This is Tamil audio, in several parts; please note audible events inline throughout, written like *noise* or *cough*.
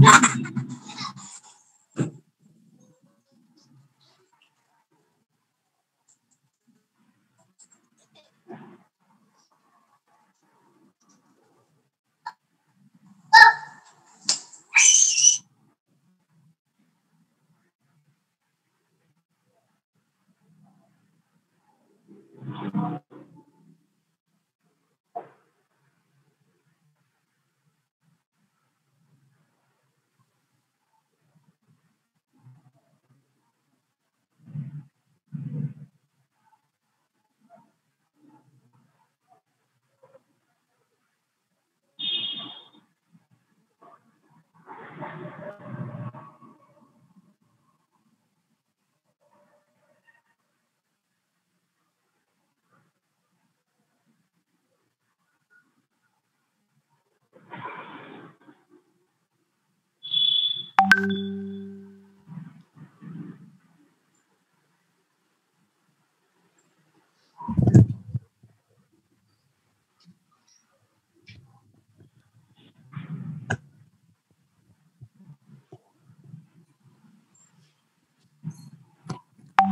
Yeah.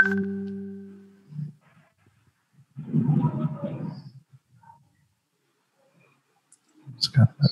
It's got that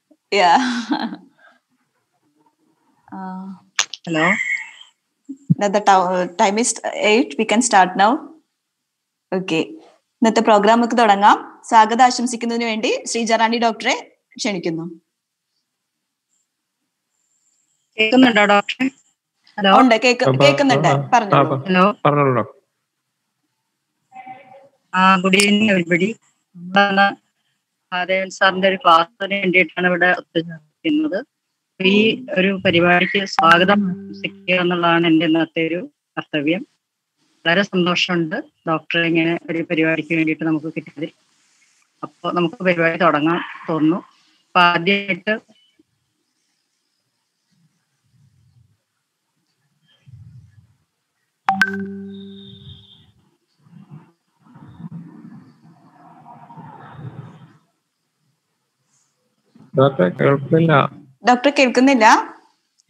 yeah uh, *laughs* hello that the time is 8 we can start now okay ഇന്നത്തെ പ്രോഗ്രാം നമുക്ക് തുടങ്ങാം സ്വാഗതം ആശംസിക്കുന്നതിന് വേണ്ടി ശ്രീജറാണി ഡോക്ടറെ ക്ഷണിക്കുന്നു കേൾക്കുന്നുണ്ടോ ഡോക്ടറെ ഉണ്ട് കേൾക്കുന്നുണ്ട് പറഞ്ഞോളൂ ഹലോ പറഞ്ഞോളൂ മഹാദേവൻ സാറിന്റെ ഒരു ക്ലാസ്സിന് വേണ്ടിയിട്ടാണ് ഇവിടെ ഒത്തുചേർക്കുന്നത് ഈ ഒരു പരിപാടിക്ക് സ്വാഗതം ആശംസിക്കുക എന്നുള്ളതാണ് എന്റെ ഇന്നത്തെ ഒരു കർത്തവ്യം വളരെ സന്തോഷമുണ്ട് ഡോക്ടർ ഇങ്ങനെ ഒരു പരിപാടിക്ക് വേണ്ടിയിട്ട് നമുക്ക് കിട്ടിയത് അപ്പോൾ നമുക്ക് പരിപാടി തുടങ്ങാൻ തോന്നുന്നു അപ്പൊ ആദ്യമായിട്ട് Thank you. ഡോക്ടറെ കേൾക്കുന്നില്ല ഡോക്ടർ കേൾക്കുന്നില്ല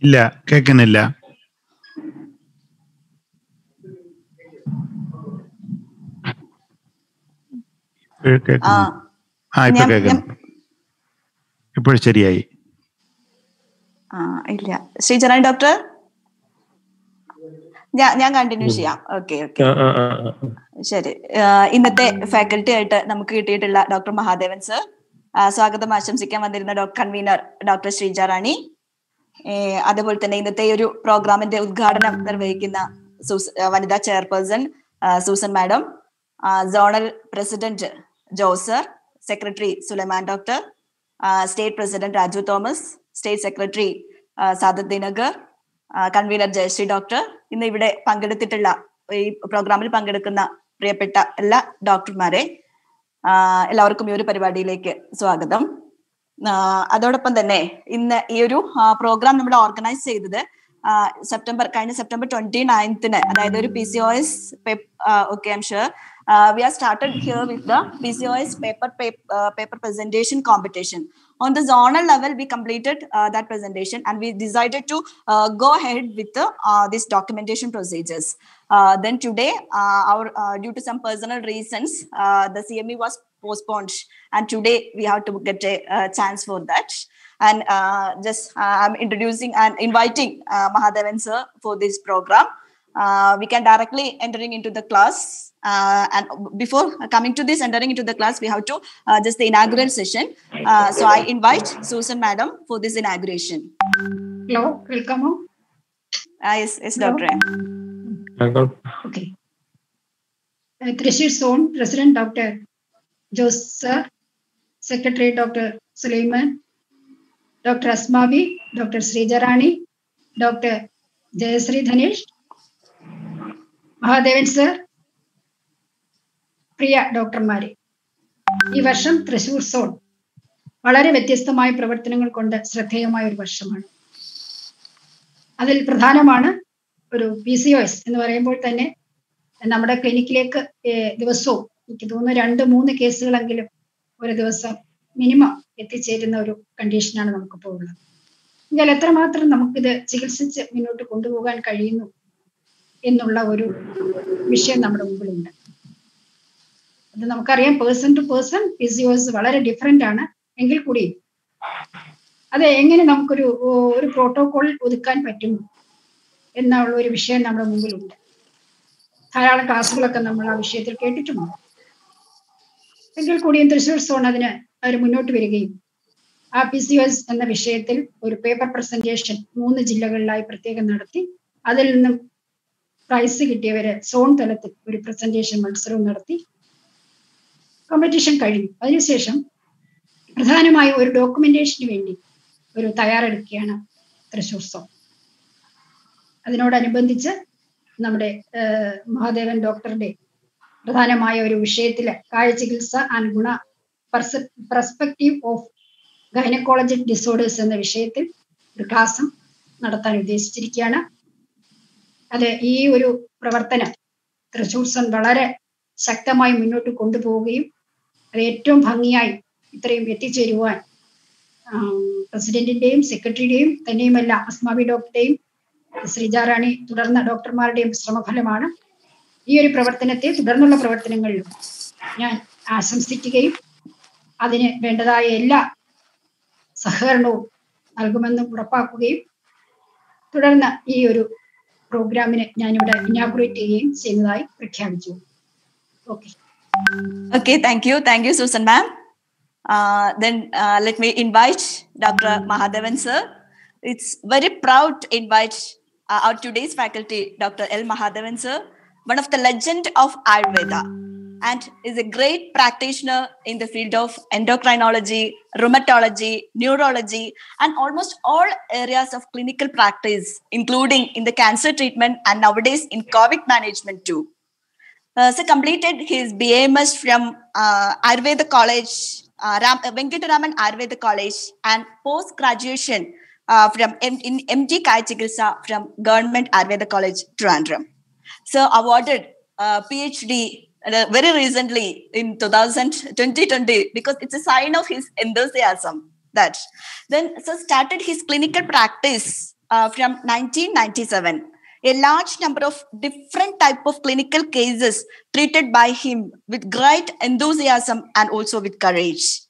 ഇല്ല കേൾക്കുന്നില്ല ആ ശരിയായി ഇല്ല ശ്രീജന ഡോക്ടർ ഞാൻ കണ്ടിന്യൂ ചെയ്യാം ഓക്കെ ഓക്കെ ശരി ഇന്നത്തെ ഫാക്കൽറ്റി ആയിട്ട് നമുക്ക് കിട്ടിയിട്ടുള്ള ഡോക്ടർ മഹാദേവൻ സർ സ്വാഗതം ആശംസിക്കാൻ വന്നിരുന്ന doctor convener doctor Sreeja Rani അതുപോലെ തന്നെ ഇന്നത്തെ ഒരു പ്രോഗ്രാമിന്റെ ഉദ്ഘാടനം നിർവഹിക്കുന്ന വനിതാ chairperson Susan madam zonal president ജോസർ secretary Sulaiman doctor state president Raju Thomas state secretary Sadath ദിനഗർ കൺവീനർ ജയശ്രീ ഡോക്ടർ ഇന്ന് ഇവിടെ പങ്കെടുത്തിട്ടുള്ള ഈ പ്രോഗ്രാമിൽ പങ്കെടുക്കുന്ന പ്രിയപ്പെട്ട എല്ലാ ഡോക്ടർമാരെ എല്ലാവർക്കും ഈ ഒരു പരിപാടിയിലേക്ക് സ്വാഗതം അതോടൊപ്പം തന്നെ ഇന്ന് ഈ ഒരു പ്രോഗ്രാം നമ്മൾ ഓർഗനൈസ് ചെയ്തത് സെപ്റ്റംബർ കഴിഞ്ഞ സെപ്റ്റംബർ ട്വന്റി നയൻത്തിന് അതായത് ഒരു P C O S okay I'm sure we are started here with the P C O S paper paper presentation competition on the zonal level, we completed uh, that presentation and we decided to uh, go ahead with the, uh, uh documentation procedures. Uh, then today, uh, our due to some personal reasons, the CME was postponed and today we have to get a, a chance for that. And just I'm introducing and inviting Mahadevan sir for this program. we can directly entering into the class. Uh, and before coming to this and entering into the class, we have to uh, just the inaugural session. Uh, so I invite Susan Madam for this inauguration. Hello, welcome. Uh, yes, yes, Hello. Dr. Hello. Okay. Uh, Trishir Son, President Dr. Joseph, Secretary Dr. Suleiman, Dr. Asmavi, Dr. Srijarani, Dr. Jayasri Dhanesh, Mahadevan sir, പ്രിയ ഡോക്ടർമാരെ ഈ വർഷം തൃശൂർ സോൺ വളരെ വ്യത്യസ്തമായ പ്രവർത്തനങ്ങൾ കൊണ്ട് ശ്രദ്ധേയമായ ഒരു വർഷമാണ് അതിൽ പ്രധാനമാണ് ഒരു പി സി ഒ എസ് എന്ന് പറയുമ്പോൾ തന്നെ നമ്മുടെ ക്ലിനിക്കിലേക്ക് ദിവസവും എനിക്ക് തോന്നുന്നു രണ്ട് മൂന്ന് കേസുകളെങ്കിലും ഒരു ദിവസം മിനിമം എത്തിച്ചേരുന്ന ഒരു കണ്ടീഷനാണ് നമുക്കിപ്പോൾ ഉള്ളത് എന്നാൽ എത്രമാത്രം നമുക്കിത് ചികിത്സിച്ച് മുന്നോട്ട് കൊണ്ടുപോകാൻ കഴിയുന്നു എന്നുള്ള ഒരു വിഷയം നമ്മുടെ മുമ്പിലുണ്ട് അത് നമുക്കറിയാം പേഴ്സൺ ടു പേഴ്സൺ ഫിസിയോസ് വളരെ ഡിഫറെന്റ് ആണ് എങ്കിൽ കൂടി അത് എങ്ങനെ നമുക്കൊരു ഒരു പ്രോട്ടോകോൾ ഒതുക്കാൻ പറ്റും എന്നുള്ള ഒരു വിഷയം നമ്മുടെ മുമ്പിലുണ്ട് ധാരാളം ക്ലാസ്സുകളൊക്കെ നമ്മൾ ആ വിഷയത്തിൽ കേട്ടിട്ടുമുണ്ട് എങ്കിൽ കൂടിയും തൃശ്ശൂർ സോൺ അതിന് അവർ മുന്നോട്ട് വരികയും ആ പി സി എസ് എന്ന വിഷയത്തിൽ ഒരു പേപ്പർ പ്രസന്റേഷൻ മൂന്ന് ജില്ലകളിലായി പ്രത്യേകം നടത്തി അതിൽ നിന്നും പ്രൈസ് കിട്ടിയവരെ സോൺ തലത്തിൽ ഒരു പ്രസന്റേഷൻ മത്സരവും നടത്തി കോമ്പറ്റീഷൻ കഴിഞ്ഞു അതിനുശേഷം പ്രധാനമായും ഒരു ഡോക്യുമെന്റേഷന് വേണ്ടി ഒരു തയ്യാറെടുക്കുകയാണ് തൃശൂർ സോ അതിനോടനുബന്ധിച്ച് നമ്മുടെ മഹാദേവൻ ഡോക്ടറുടെ പ്രധാനമായ ഒരു വിഷയത്തില് കായ ചികിത്സ ആൻഡ് ഗുണ പെർസ്പെക്റ്റീവ് ഓഫ് ഗൈനക്കോളജി ഡിസോർഡേഴ്സ് എന്ന വിഷയത്തിൽ ഒരു ക്ലാസ്സും നടത്താൻ ഉദ്ദേശിച്ചിരിക്കുകയാണ് അത് ഈ ഒരു പ്രവർത്തനം തൃശൂർസം സൺ വളരെ ശക്തമായി മുന്നോട്ട് കൊണ്ടുപോവുകയും അത് ഏറ്റവും ഭംഗിയായി ഇത്രയും എത്തിച്ചേരുവാൻ പ്രസിഡന്റിന്റെയും സെക്രട്ടറിയുടെയും തന്നെയുമല്ല അസ്മാവി ഡോക്ടറുടെയും ശ്രീജാറാണി തുടർന്ന ഡോക്ടർമാരുടെയും ശ്രമഫലമാണ് ഈ ഒരു പ്രവർത്തനത്തെ തുടർന്നുള്ള പ്രവർത്തനങ്ങളിലും ഞാൻ ആശംസിക്കുകയും അതിന് വേണ്ടതായ എല്ലാ സഹകരണവും നൽകുമെന്നും ഉറപ്പാക്കുകയും തുടർന്ന് ഈ ഒരു പ്രോഗ്രാമിനെ ഞാനിവിടെ ഇനാഗ്രേറ്റ് ചെയ്യുകയും ചെയ്യുന്നതായി പ്രഖ്യാപിച്ചു okay Okay, thank you. Thank you, Susan ma'am. Uh, then uh, let me invite Dr. Mahadevan sir. It's very proud to invite uh, our today's faculty, Dr. L. Mahadevan sir, one of the legend of Ayurveda and is a great practitioner in the field of endocrinology, rheumatology, neurology, and almost all areas of clinical practice, including in the cancer treatment and nowadays in COVID management too. Uh, so completed his BAMS from uh, Ayurveda College, uh, Ram, uh, Venkataraman Ayurveda College, and post graduation uh, from M- in MD Kaya from Government Ayurveda College, Trivandrum. So awarded uh, PhD uh, very recently in 2020 because it's a sign of his enthusiasm that then so started his clinical practice from 1997 a large number of different type of clinical cases treated by him with great enthusiasm and also with courage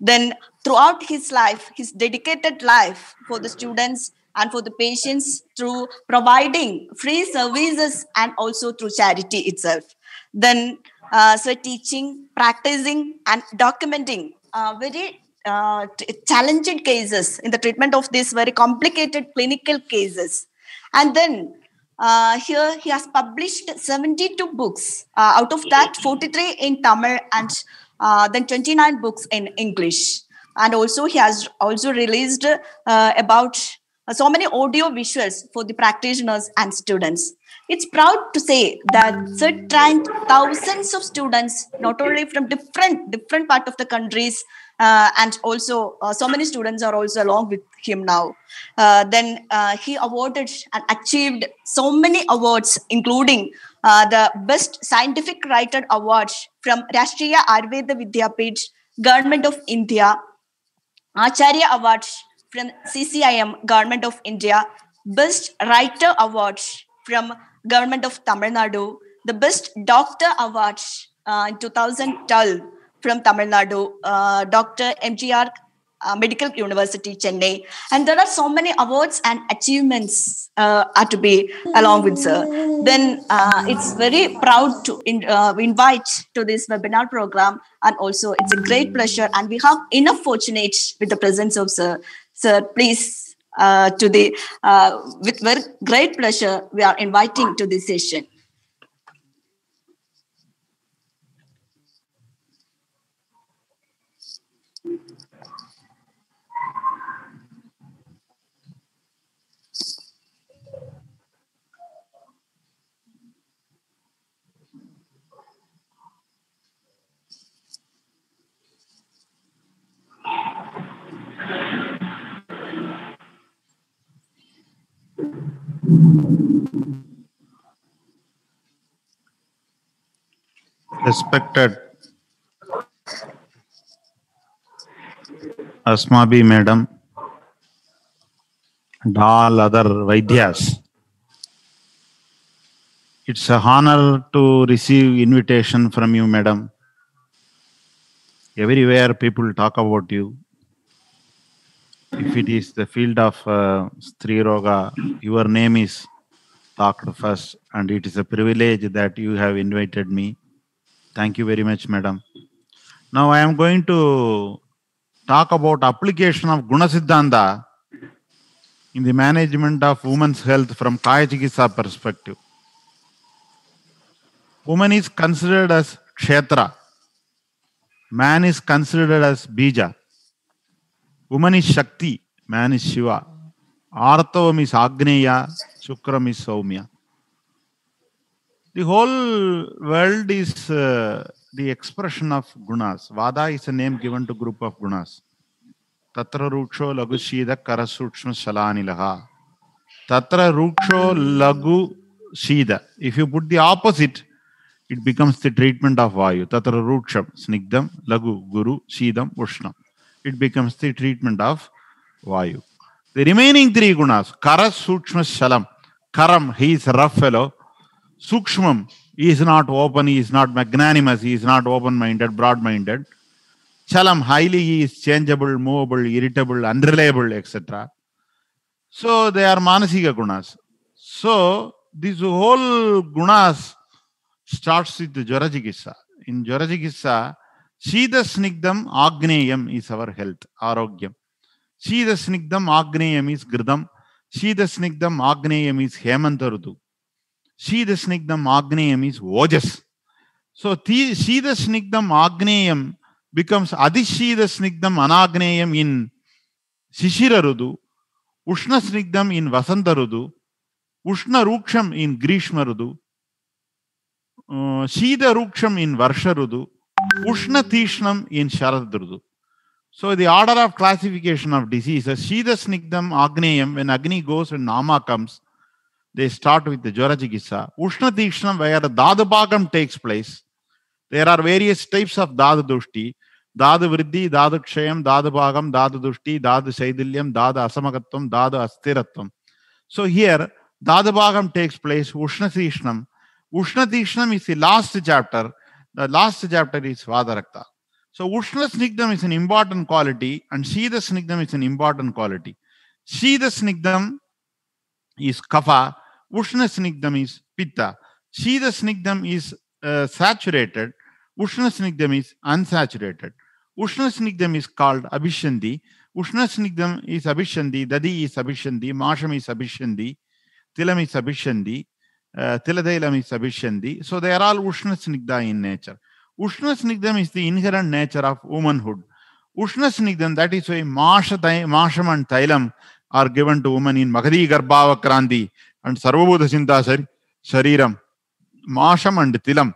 then throughout his life his dedicated life for the students and for the patients through providing free services and also through charity itself then uh, so teaching practicing and documenting uh, very uh, t- challenging cases in the treatment of these very complicated clinical cases and then uh, here he has published 72 books. Uh, out of that, mm-hmm. 43 in Tamil and uh, then 29 books in English. And also he has also released uh, about uh, so many audio visuals for the practitioners and students. It's proud to say that certain thousands of students, not only from different different part of the countries, uh, and also uh, so many students are also along with him now uh, then uh, he awarded and achieved so many awards including uh, the best scientific writer award from rashtriya ayurveda vidyapit government of india acharya award from ccim government of india best writer award from government of tamil nadu the best doctor award uh, in 2012 from Tamil Nadu, uh, Dr. MGR uh, Medical University, Chennai. And there are so many awards and achievements uh, are to be along with sir. Then uh, it's very proud to in, uh, invite to this webinar program. And also it's a great pleasure. And we have enough fortunate with the presence of sir. Sir, please, uh, to the, with very great pleasure, we are inviting to this session. respected Asmabi madam and all other Vaidyas. It's a honor to receive invitation from you, madam. Everywhere people talk about you if it is the field of uh, Roga, your name is talked first, and it is a privilege that you have invited me. Thank you very much, madam. Now I am going to talk about application of Gunasiddhanta in the management of women's health from Kaya perspective. Woman is considered as Kshetra. Man is considered as Bija. woman is Shakti, man is Shiva. Artavam is Agneya, Shukram is Saumya. The whole world is uh, the expression of gunas. Vada is a name given to group of gunas. Tatra Ruksho Lagu Shida Karasukshma Shalanilaha. Tatra Ruksho Lagu Shida. If you put the opposite, it becomes the treatment of Vayu. Tatra Ruksham, Snigdam, Lagu, Guru, Shidam, Ushnam. it becomes the treatment of Vayu. The remaining three gunas, Kara Sukshma Shalam. Karam, he is a rough fellow. Sukshmam, he is not open, he is not magnanimous, he is not open minded, broad minded. Shalam. highly he is changeable, movable, irritable, unreliable, etc. So they are manasika gunas. So this whole gunas starts with the Jora In Jora Snigdam Agneyam is our health, Arogyam. Snigdam Agneyam is Gridam. Snigdam Agneyam is Hemantarudu. Snigdam Agneyam is Ojas. So Snigdam Agneyam becomes Snigdam Anagneyam in Shishira Rudu, Ushna in Vasanta Rudu, Ushna Ruksham in Grishma Rudu, uh, in Varsha Ushna Tishnam in Sharadrudu. So the order of classification of diseases, Shida Snigdam Agneyam, when Agni goes and Nama comes, they start with the Jorajigisa. Ushna Tishnam, where Dadabhagam takes place, there are various types of Dadadushti. Dada Vriddhi, Dada Kshayam, Dada Bhagam, Dada Dushti, Dada Saidilyam, Dada Asamagattam, Dada Astiratam. So here, Dada Bhagam takes place, Ushna Tishnam. Ushna Tishnam is the last chapter the last chapter is Vadarakta. So Ushna Snigdham is an important quality and the Snigdham is an important quality. the Snigdham is Kapha, Ushna Snigdham is Pitta. the Snigdham is uh, saturated, Ushna Snigdham is unsaturated. Ushna Snigdham is called Abhishandi. Ushna Snigdham is Abhishandi, Dadi is Abhishandi, Masham is Abhishandi, Tilam is Abhishandi, Uh, Tiladailam is Abhishandi. So they are all Ushnasnigdha in nature. Ushnasnigdham is the inherent nature of womanhood. Ushnasnigdham, that is why Masha, Masham and Thailam are given to women in Magadi Garbhavakranti and Sarvabhuta Sindha Shariram. Masham and Tilam,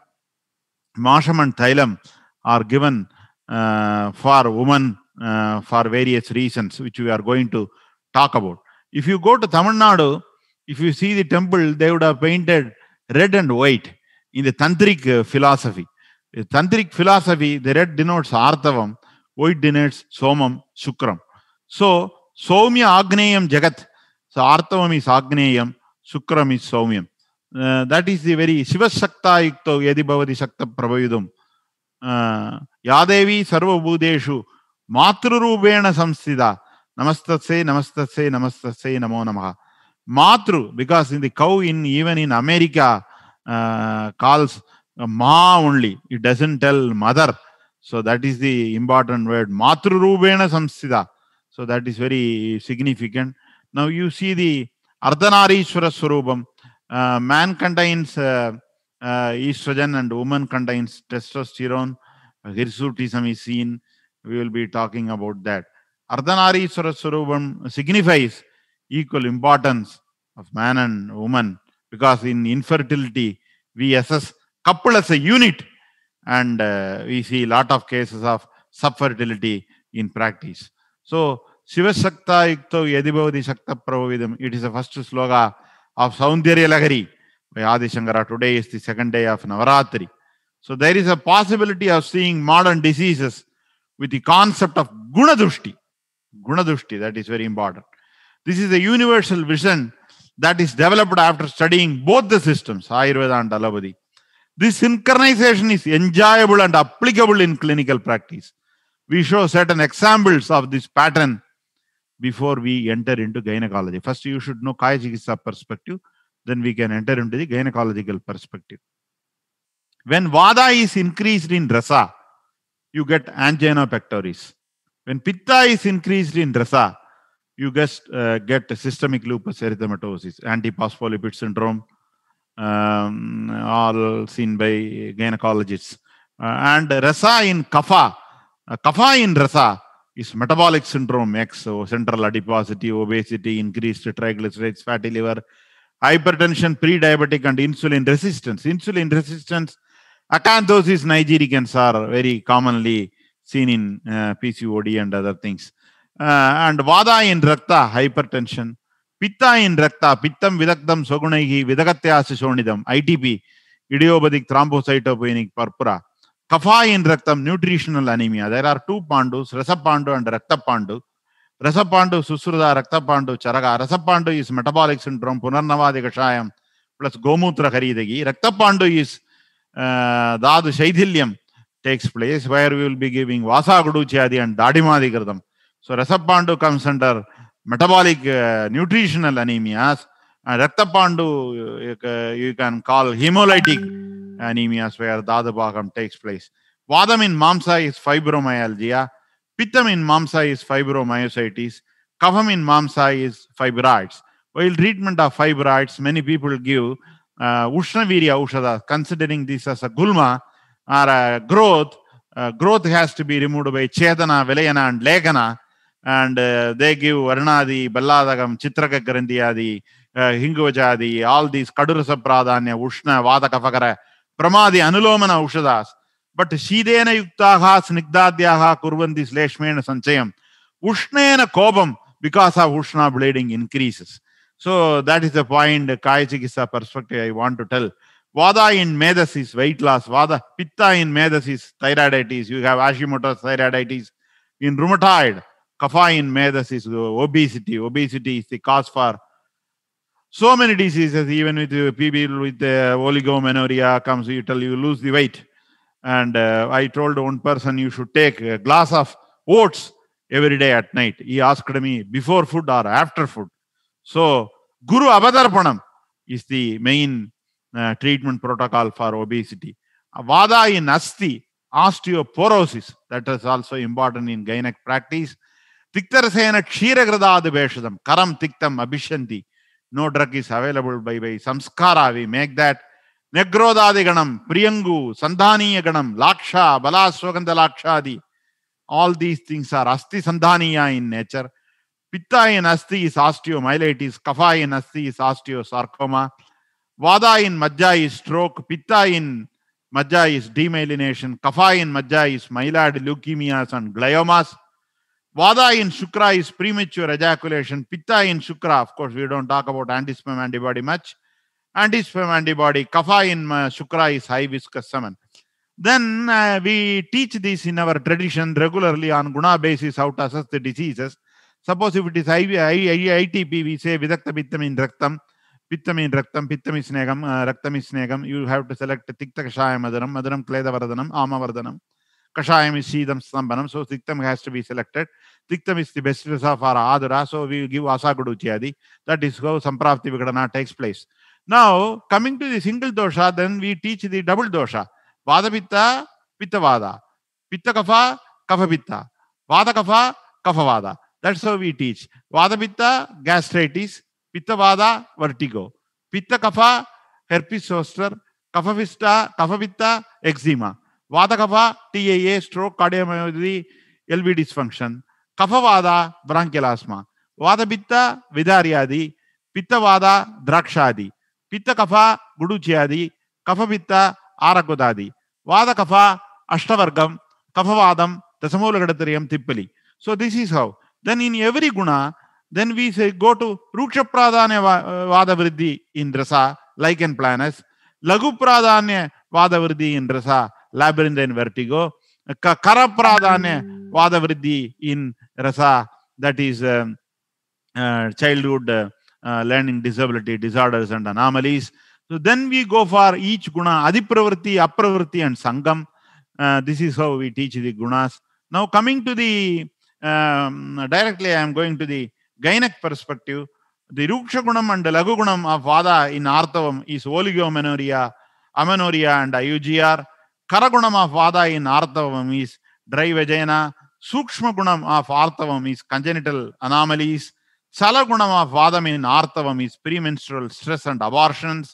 Masham and Thailam are given uh, for women uh, for various reasons, which we are going to talk about. If you go to Tamil Nadu, If you see the temple, they would have painted red and white in the tantric philosophy. In tantric philosophy, the red denotes artavam, white denotes somam, shukram. So, somya agneyam jagat. So, artavam is agneyam, shukram is somyam. Uh, that is the very Shivasakta Yukto Yadibhavati Sakta Prabhavidum. Uh, Yadevi Sarva Bhudeshu Matru Rubena Samsida Namastase Namastase Namastase Namo Namaha. Matru, because in the cow in even in America uh, calls Ma only. It doesn't tell mother. So that is the important word. Matru Rubena Samsthita. So that is very significant. Now you see the Ardhanarishwara Swarupam. Uh, man contains uh, uh, estrogen and woman contains testosterone. Hirsutism is seen. We will be talking about that. Ardhanarishwara Swarupam signifies equal importance of man and woman because in infertility we assess couple as a unit and uh, we see a lot of cases of subfertility in practice. So, Shivasakta Yukto Yadibhavati Sakta Prabhavidam, it is the first sloga of Saundarya Lagari by Adi Shankara. Today is the second day of Navaratri. So, there is a possibility of seeing modern diseases with the concept of Gunadushti. Gunadushti, that is very important. This is a universal vision that is developed after studying both the systems, Ayurveda and Allopathy. This synchronization is enjoyable and applicable in clinical practice. We show certain examples of this pattern before we enter into gynecology. First, you should know Kaya perspective, then we can enter into the gynecological perspective. When Vada is increased in Rasa, you get angina pectoris. When Pitta is increased in Rasa, you just uh, get systemic lupus erythematosus, antiphospholipid syndrome, um, all seen by gynecologists. Uh, and RASA in kafa, uh, in RASA is metabolic syndrome X, so central adiposity, obesity, increased triglycerides, fatty liver, hypertension, pre-diabetic and insulin resistance. Insulin resistance, acanthosis nigericans are very commonly seen in uh, PCOD and other things. And వాదా ఇన్ రక్త హైపర్ టెన్షన్ పిత్త ఇన్ రక్త పిత్తం విదగ్ధం సగుణైహి విదగత్యాసి శోణిదం ఐటీపీ ఇడియోబదిక్ థ్రాంబోసైటోపోయినిక్ పర్పుర కఫా ఇన్ రక్తం nutritional anaemia there are two పాండు రసపాండు అండ్ రక్తపాండు రసపాండు సుశ్రుద రక్తపాండు చరగ రసపాండు ఈస్ మెటబాలిక్ సిండ్రోమ్ పునర్నవాది కషాయం ప్లస్ గోమూత్ర ఖరీదగి రక్తపాండు ఈస్ దాదు శైథిల్యం takes place where will be giving వాసాగుడు చేది అండ్ దాడిమాది కృతం So Rasapandu comes under metabolic uh, nutritional anemias. And uh, Raktapandu uh, uh, you can call hemolytic anemias where Dadabhagam takes place. Vadam in Mamsa is fibromyalgia. pitam in Mamsa is fibromyositis. Kafam in Mamsa is fibroids. While treatment of fibroids, many people give uh, Ushnavirya Ushada, considering this as a gulma or a growth. Uh, growth has to be removed by Chetana, Velayana, and Legana and uh, they give Varanadi, Balladagam, Chitraka Grandhyadi, uh, Hinguvajadi, all these Kadurasa Pradhanya, Ushna, Vadaka Fakara, Pramadi, Anulomana Ushadas. But Shidena Yuktaha, Snigdadhyaha, Kurvandi, Sleshmena Sanchayam, Ushnena Kobam, because of Ushna bleeding increases. So that is the point, Kaya perspective I want to tell. Vada in Medas is weight loss. Vada, Pitta in Medas is thyroiditis. You have Hashimoto's thyroiditis. In rheumatoid, kapha in medas is obesity. Obesity is the cause for so many diseases, even with people with the uh, oligomenorrhea comes, you tell you lose the weight. And uh, I told one person you should take a glass of oats every day at night. He asked me before food or after food. So Guru Avadarpanam is the main uh, treatment protocol for obesity. Vada in Asti, osteoporosis, that is also important in gynec practice. திக்தரசேன க்ஷீரகிருதாது பேஷதம் கரம் திக்தம் அபிஷந்தி no drug is available by by சம்ஸ்காரா வி மேக் தட் நெக்ரோதாதி கணம் பிரியங்கு சந்தானிய கணம் லாக்ஷா பலாஸ்வகந்த லாக்ஷாதி ஆல் தீஸ் திங்ஸ் ஆர் அஸ்தி சந்தானியா இன் நேச்சர் பித்தா இன் அஸ்தி இஸ் ஆஸ்டியோ மைலைட்டிஸ் கஃபா இன் அஸ்தி இஸ் ஆஸ்டியோ சார்கோமா வாதா இன் மஜ்ஜா இஸ் ஸ்ட்ரோக் பித்தா இன் மஜ்ஜா இஸ் டிமைலினேஷன் கஃபா இன் மஜ்ஜா is myeloid leukaemias and gliomas Vada in Shukra is premature ejaculation. Pitta in Shukra, of course, we don't talk about anti-spam antibody much. Anti-spam antibody, Kapha in uh, Shukra is high viscous semen. Then uh, we teach this in our tradition regularly on guna basis how to assess the diseases. Suppose if it is IV, ITP, we say Vidakta Pittam in Raktam, Pittam in Raktam, Pittam is Negam, uh, Raktam is Negam. You have to select Tikta Kshaya Madaram, Madaram Kledavaradhanam, Amavardhanam. Kashayam is Sidam Sambanam, So Siktam has to be selected. Siktam is the best of our Adura. So we will give Asagudu Chiyadi. That is how Sampravati Vigadana takes place. Now, coming to the single dosha, then we teach the double dosha. Vada Pitta, Pitta Vada. Pitta Kapha, Kapha Pitta. Vada Kapha, Kapha Vada. That's how we teach. Vada Pitta, gastritis. Pitta Vada, vertigo. Pitta Kapha, herpes zoster. Kapha Vista, Kapha Pitta, eczema. ವಾದ ಕಫ T A A stroke cardiomyopathy L V dysfunction ಕಫವಾದ ಬ್ರಾಂಕೆಲಾಸ್ಮಾ ವಾದ ಪಿತ್ತ ವಿಧಾರ್ಯಾದಿ ಪಿತ್ತವಾದ ದ್ರಾಕ್ಷಾದಿ ಪಿತ್ತ ಕಫ ಗುಡುಚ್ಯಾದಿ ಕಫಪಿತ್ತ ಆರಕುದಾದಿ ವಾದ ಕಫ ಅಷ್ಟವರ್ಗಂ ಕಫವಾದಂ ದಸಮೂಲಗಡತರಿಯಂ ತಿಪ್ಪಲಿ so this is how then in every ಗುಣ then we say go to Ruksha Pradhanya Vada Vriddhi in Rasa, like in Planus, Lagu Pradhanya Vada Vriddhi in Rasa, labyrinth in vertigo, karapradane vadavriddhi in rasa, that is um, uh, childhood uh, uh, learning disability, disorders and anomalies. So then we go for each guna, adipravritti, apravritti and sangam. this is how we teach the gunas. Now coming to the, um, directly I am going to the Gainak perspective. The Ruksha Gunam and Lagu Gunam of Vada in arthavam is oligomenorrhea, amenorrhea and IUGR. கரகுணம் ஆஃப் வாதா இன் ஆர்த்தவம் இஸ் ட்ரை வெஜைனா சூக்ம குணம் ஆஃப் ஆர்த்தவம் இஸ் கஞ்சனிட்டல் அனாமலிஸ் சலகுணம் ஆஃப் வாதம் இன் ஆர்த்தவம் is premenstrual stress and abortions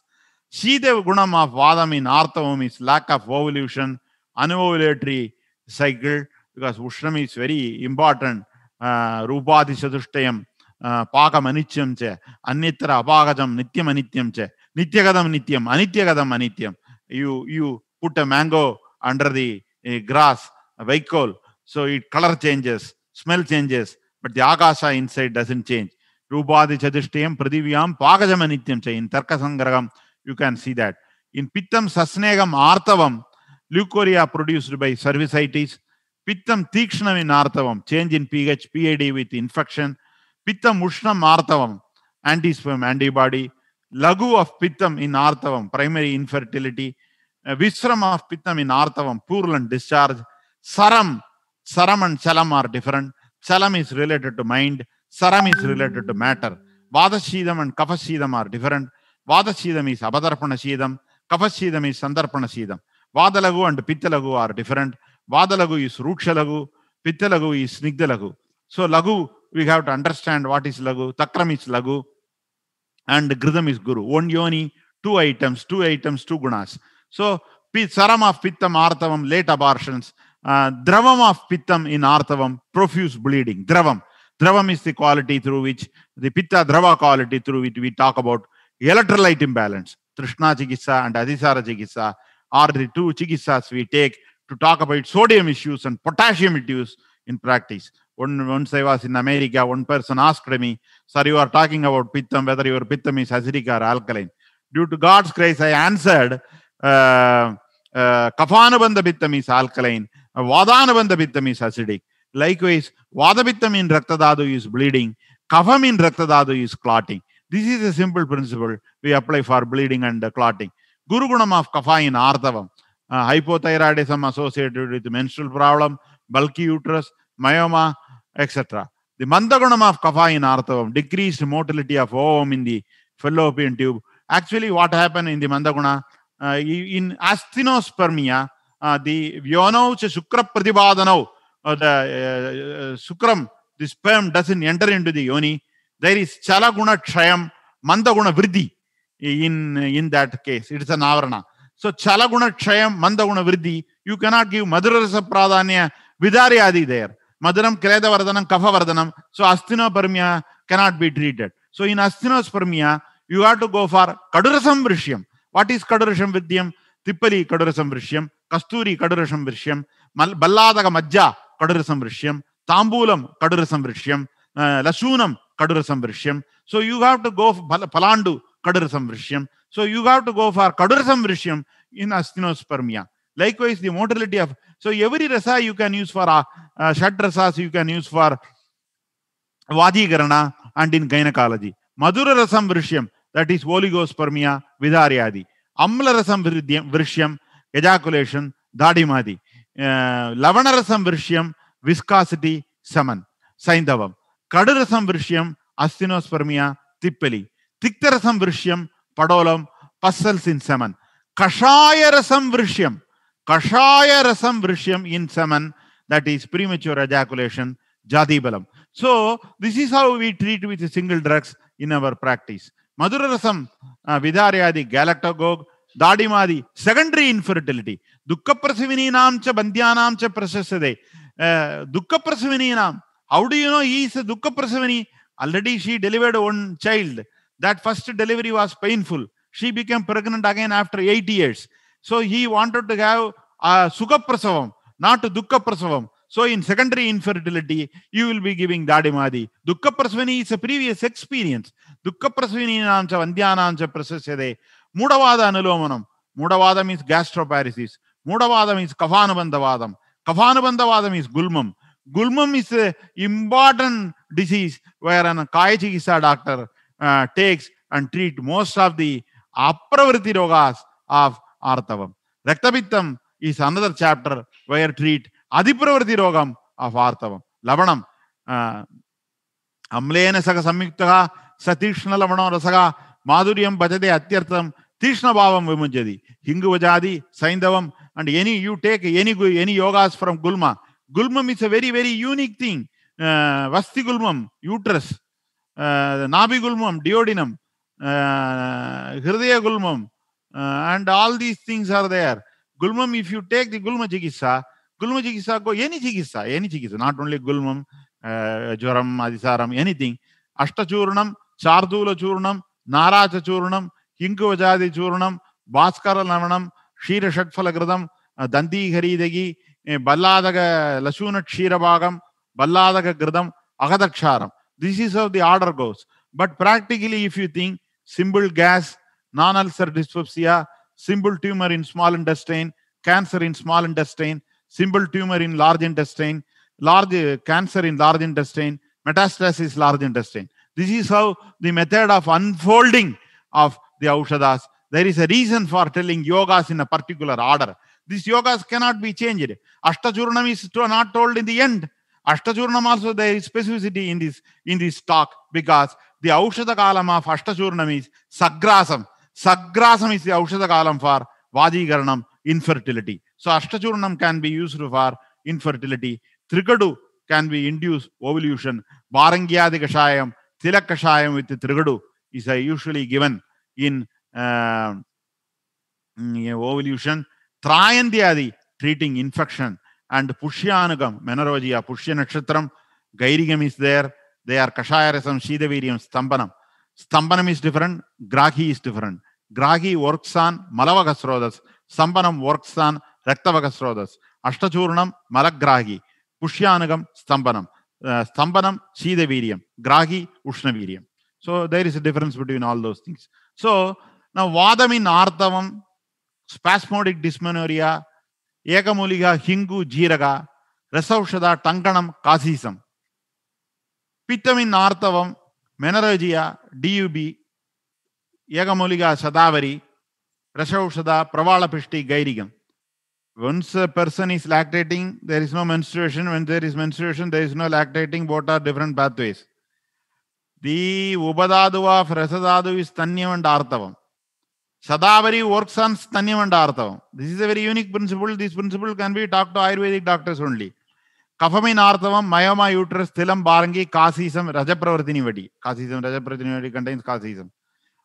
சீதேவ் குணம் ஆஃப் வாதம் இன் ஆர்த்தவம் is lack of ovulation anovulatory cycle because உஷ்ணம் இஸ் வெரி இம்பார்ட்டன்ட் ரூபாதி சதுஷ்டயம் பாகம் அனிச்சயம் ச அந்நித்திர அபாகஜம் நித்தியம் அனித்தியம் ச நித்தியகதம் நித்தியம் அனித்தியகதம் அனித்தியம் you you put a mango under the uh, grass, a vehicle, so it color changes, smell changes, but the agasa inside doesn't change. Rubadi Chadishtayam Pradiviyam Pagajam Anityam in Tarkasangragam, you can see that. In Pittam Sasnegam Artavam, leukorrhea produced by cervicitis, Pittam Tikshnam in Artavam, change in pH, PAD with infection, Pittam Ushnam Artavam, antisperm antibody, Lagu of Pittam in Artavam, primary infertility, viscerum of pittam in artavam, purul and discharge. Saram, saram and chalam are different. Chalam is related to mind. Saram is related to matter. Vadashidam and Kafashidam are different. Vadashidam is Abadarpanashidam. Kafashidam is Sandarpanashidam. Vadalagu and Pittalagu are different. Vadalagu is Rukshalagu. Pittalagu is Snigdalagu. So Lagu, we have to understand what is Lagu. Takram is Lagu. And Gridam is Guru. One yoni, two items, two items, two gunas. So saram of pittam artavam, late abortions, uh, dravam of pittam in arthavam, profuse bleeding, dravam. Dravam is the quality through which, the pitta drava quality through which we talk about electrolyte imbalance. Trishna chikitsa and adhisara chikitsa are the two chikitsas we take to talk about sodium issues and potassium issues in practice. One, once I was in America, one person asked me, Sir, you are talking about pittam, whether your pittam is acidic or alkaline. Due to God's grace, I answered கஃபானுபந்த பித்தம் இஸ் ஆல்கலைன் வாதானுபந்த பித்தம் இஸ் அசிடிக் லைக்வைஸ் வாதபித்தம் இன் ரத்த தாது இஸ் ப்ளீடிங் கஃபம் இன் ரத்த தாது is clotting this is a simple principle we apply for bleeding and clotting குருகுணம் ஆஃப் கஃபா இன் ஆர்த்தவம் hypothyroidism associated with menstrual problem, bulky uterus, myoma, etc. The mandagunam of kapha in arthavam, decreased motility of ovum in the fallopian tube. Actually, what happened in the mandaguna? in asthenospermia, the Vyonov's Shukra Pratibadanav, or the Shukram, the sperm doesn't enter into the yoni. There is Chalaguna Trayam, Mandaguna Vriddhi in, in that case. It is an avarana. So Chalaguna Trayam, Mandaguna Vriddhi, you cannot give Madhurasa Pradhanya Vidaryadi there. Madhuram Kreda Vardhanam, Kapha Vardhanam. So Asthinopermia cannot be treated. So in asthenosphermia, you have to go for kadurasam vrishyam. What is கடுரஷம் வித்யம் திப்பலி கடுரசம் விஷயம் கஸ்தூரி கடுரசம் விஷயம் மல் பல்லாதக மஜ்ஜா கடுரசம் விஷயம் தாம்பூலம் கடுரசம் விஷயம் லசூனம் கடுரசம் விஷயம் so you have to go பலாண்டு கடுரசம் விஷயம் so you have to go for கடுரசம் விஷயம் in asthenospermia likewise the motility of every every ரசா யூ கேன் யூஸ் ஃபார் ஷட் ரசாஸ் you can use for for and in gynaecology மதுர ரசம் rasam that is oligospormia vidaryadi. Amlarasam virishyam, ejaculation, dadimadi. Uh, lavanarasam virishyam, viscosity, saman, saindavam. Kadarasam virishyam, asthenospormia, tippeli. Tiktarasam virishyam, padolam, pustles in semen. Kashayarasam virishyam, kashayarasam virishyam in semen, that is premature ejaculation, jadi balam. So, this is how we treat with single drugs in our practice. மதுரரசம் விதாரியாதி கேலக்டோகோக் தாடிமாதி செகண்டரி இன்ஃபெர்டிலிட்டி துக்கப்பிரசவினினாம் ச பந்தியானாம் ச பிரசஸ்ததே துக்கப்பிரசவினினாம் how to you know is துக்கப்பிரசவினி already she delivered one child that first delivery was painful. She became pregnant again after eight years. So he wanted to have uh, Sukaprasavam, not Dukkaprasavam. So in secondary infertility, you will be giving Dadimadi. Dukkaprasavani is a previous experience. దుఃఖప్రసవినీనాంచ వంద్యానాంచ ప్రశస్యదే మూఢవాద అనులోమనం మూఢవాదం ఈస్ గ్యాస్ట్రోపారిసిస్ మూఢవాదం ఈస్ కఫానుబంధవాదం కఫానుబంధవాదం ఈస్ గుల్మం గుల్మం is important disease where an కాయ చికిత్స doctor takes and treat most of the అప్రవృత్తి రోగాస్ ఆఫ్ ఆర్తవం రక్తపిత్తం is another chapter where treat అధిప్రవృత్తి రోగం ఆఫ్ ఆర్తవం లవణం అమ్లేన సహ సంయుక్త సతీక్ష్ణలవణం రసగా మాధుర్యం భజదే అత్యర్థం తీక్ష్ణభావం విముంజది హింగువ జాతి సైంధవం and any you take any any యోగాస్ ఫ్రమ్ గుల్మా గుల్మం it's a very very unique thing వస్తి గుల్మం యూట్రస్ నాభి గుల్మం డియోడినం హృదయ గుల్మం and all these things are there గుల్మం ఇఫ్ యూ టేక్ ది గుల్మ చికిత్స గుల్మ చికిత్స ఎనీ చికిత్స ఎనీ చికిత్స నాట్ ఓన్లీ గుల్మం జ్వరం అధిసారం ఎనీథింగ్ అష్టచూర్ణం శార్దూల చూర్ణం నారాజ చూర్ణం కింకువజాది చూర్ణం భాస్కర లవణం క్షీర షట్ఫల ఘృతం దంతీహరీదగి బల్లాదక లసూన క్షీరభాగం బల్లాదక ఘృతం అగదక్షారం this is how the order goes but practically if you think simple gas non-ulcer dyspepsia simple tumor in small intestine cancer in small intestine simple tumor in large intestine large cancer in large intestine metastasis large intestine This is how the method of unfolding of the Aushadas. There is a reason for telling yogas in a particular order. These yogas cannot be changed. Ashtachurnam is not told in the end. Ashtachurnam also there is specificity in this in this talk because the Aushadha kalama of Ashtachurnam is Sagrasam. Sagrasam is the Aushadha kalama for Vajigaranam, infertility. So Ashtachurnam can be used for infertility. Trikadu can be induced ovulation. Varangyadi tilakashayam with trigadu is usually given in uh, ovulation. Trayandyadi, treating infection. And Pushyanaga, Menorrhagia, Pushya Nakshatram, Gairigam is there. They are Kashayarasam, Shidaviriam, Stambanam. Stambanam is different, Grahi is different. Grahi works on Malavakasrodas. Stambanam works on Raktavakasrodas. Ashtachurnam, Malagrahi. Pushyanaga, Stambanam. ஸ்தம்பனம் சீத வீரியம் கிராகி உஷ்ண வீரியம் so there is difference between all those things so நான் வாதமின் ஆர்த்தவம் ஸ்பாஸ்மோடிக் டிஸ்மனோரியா ஏகமூலிகா ஹிங்கு ஜீரகா ரசௌஷதா டங்கணம் காசீசம் பித்தமின் ஆர்த்தவம் மெனரோஜியா டியூபி ஏகமூலிகா சதாவரி ரசௌஷதா பிரவாளபிஷ்டி கைரிகம் once a person is lactating, there is no menstruation. When there is menstruation, there is no lactating. Both are different pathways. The Ubadadhu of Rasadadhu is Tanyam and Artavam. Shadavari works on Tanyam and arthavam This is a very unique principle. This principle can be talked to Ayurvedic doctors only. கஃபமின் ஆர்த்தவம் மயோமா யூட்ரஸ் திலம் பாரங்கி காசீசம் ரஜப்பிரவர்த்தினி kasisam காசீசம் ரஜப்பிரவர்த்தினி வடி கண்டைன்ஸ் காசீசம்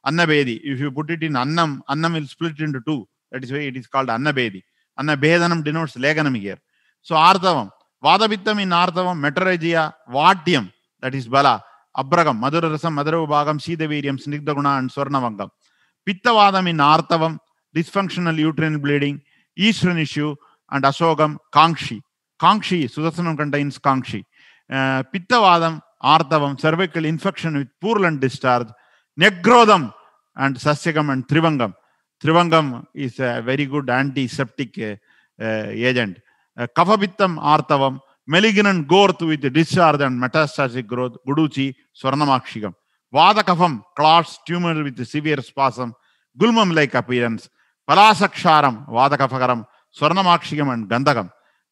அன்னபேதி if you put it in அன்னம் அன்னம் இல் split in two that is why it is called அன்னபேதி అన్న భేదనం డినోట్స్ లేఖనం ఇయర్ సో ఆర్తవం వాదవిత్తం ఇన్ ఆర్తవం మెటరజియా వాట్యం దట్ ఈస్ బల అబ్రగం మధుర రసం మధురవ భాగం శీతవీర్యం స్నిగ్ధగుణ అండ్ స్వర్ణవంగం పిత్తవాదం ఇన్ ఆర్తవం డిస్ఫంక్షనల్ యూట్రిన్ బ్లీడింగ్ ఈశ్వరన్ ఇష్యూ అండ్ అశోకం కాంక్షి కాంక్షి సుదర్శనం కంటైన్స్ కాంక్షి పిత్తవాదం ఆర్తవం cervical infection with purulent discharge, necrodam and sasyagam and trivangam. Trivangam is a very good antiseptic uh, agent. Uh, Kaphabittam Artavam, malignant gorth with discharge and metastatic growth, Guduchi, Swarnamakshigam. Vadakafam, clots, tumor with severe spasm, Gulmam like appearance, Palasaksharam, Vadakafakaram, Swarnamakshigam, and Gandhagam.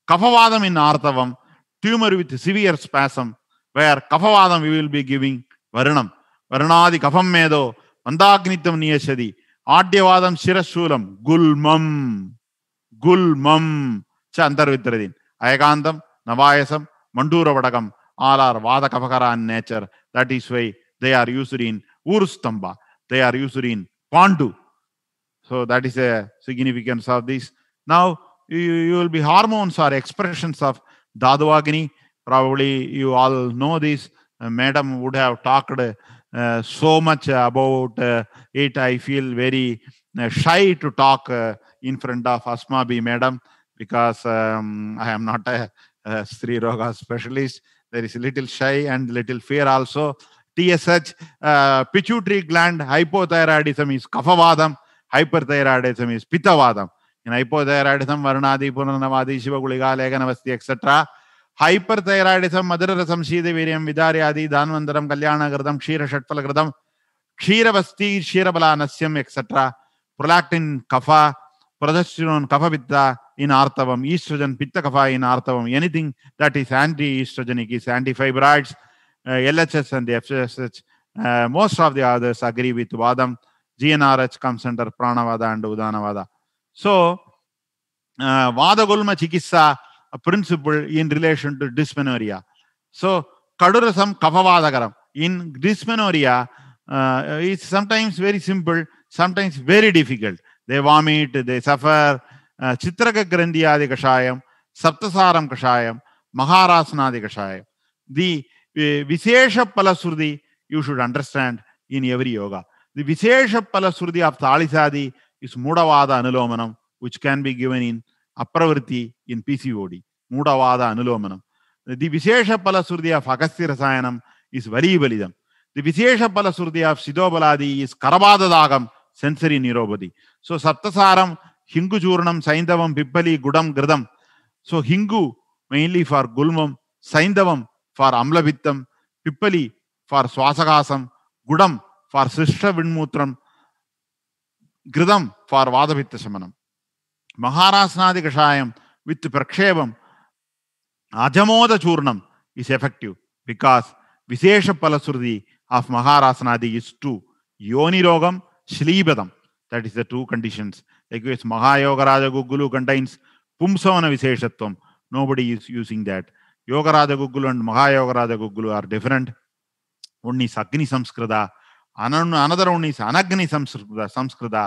Kafavadam in Artavam, tumor with severe spasm, where Kafavadam we will be giving Varanam. Varanadi Kafam Medo, Mandagnitam Niyashadi. ఆడ్యవాదం శిరశూలం గుల్మం గుల్మం చ అంతర్విత్రదీన్ అయకాంతం నవాయసం మండూర వడకం ఆల్ ఆర్ వాద కపకరా nature that is why they are used in ఊరుస్తంభ దే ఆర్ యూస్డ్ ఇన్ పాండు So that is a significance of this. Now you, you will be hormones are expressions of Dadavagini. Probably you all know this. Uh, Madam would have talked uh, so much about it. I feel very shy to talk in front of Asma B madam because um, I am not a, a Sri Roga specialist. There is a little shy and little fear also. TSH, uh, pituitary gland hypothyroidism is kaphavadam, hyperthyroidism is pittavadam. In hypothyroidism, Varanadi, Puranavadi, Shivagulika, Leganavasti, etc. Hyperthyroidism மதுரரசம் சீதவீரியம் விதாரியாதி தான்வந்தரம் கல்யாணகிருதம் க்ஷீர ஷட்பலகிருதம் க்ஷீரவஸ்தி க்ஷீரபலானஸ்யம் எக்ஸெட்ரா புரலாக்டின் கஃபா பிரதஸ்டிரோன் கஃபபித்தா in arthavam, estrogen, pitta kapha in arthavam, anything that is anti-estrogenic is antifibroids, uh, LHS and the FSH. Uh, most of the others agree with Vadam. GNRH comes under Pranavada and Udanavada. So, uh, Vadagulma Chikissa a principle in relation to dysmenorrhea. So, kadurasam kapavadakaram. In dysmenorrhea, uh, it's sometimes very simple, sometimes very difficult. They vomit, they suffer. Uh, Chitraka Grandhyadi Kashayam, Saptasaram Kashayam, Maharasnadi Kashayam. The uh, Visesha you should understand in every yoga. The Visesha Palasurdhi of Thalisadi is Mudavada Anulomanam, which can be given in అప్రవృత్తి ఇన్ పిసిఓడి మూడవాద అనులోమనం ది విశేష ఫలశ్రుతి ఆఫ్ అగస్త్య రసాయనం ఈస్ వరీబలిదం ది విశేష ఫలశ్రుతి ఆఫ్ శిదోబలాది ఈస్ కరబాదదాగం సెన్సరీ నీరోపతి సో సప్తసారం హింగు చూర్ణం సైంధవం పిప్పలి గుడం గృదం సో హింగు మెయిన్లీ ఫార్ గుల్మం సైంధవం ఫార్ అమ్లవిత్తం పిప్పలి ఫార్ శ్వాసకాసం గుడం ఫార్ శిష్ట విణ్మూత్రం ఘృతం ఫార్ వాదవిత్త శమనం మహారాసనాది కషాయం విత్ ప్రక్షేపం అజమోద చూర్ణం ఈస్ ఎఫెక్టివ్ బికాస్ విశేష ఫలశ్రుతి ఆఫ్ మహారాసనాది ఇస్ టు యోని రోగం శ్లీబదం that is the two conditions likewise mahayogaraja guggulu contains pumsavana visheshatvam nobody is using that yogaraja guggulu and mahayogaraja guggulu are different one is agni samskrita another one is anagni samskrita samskrita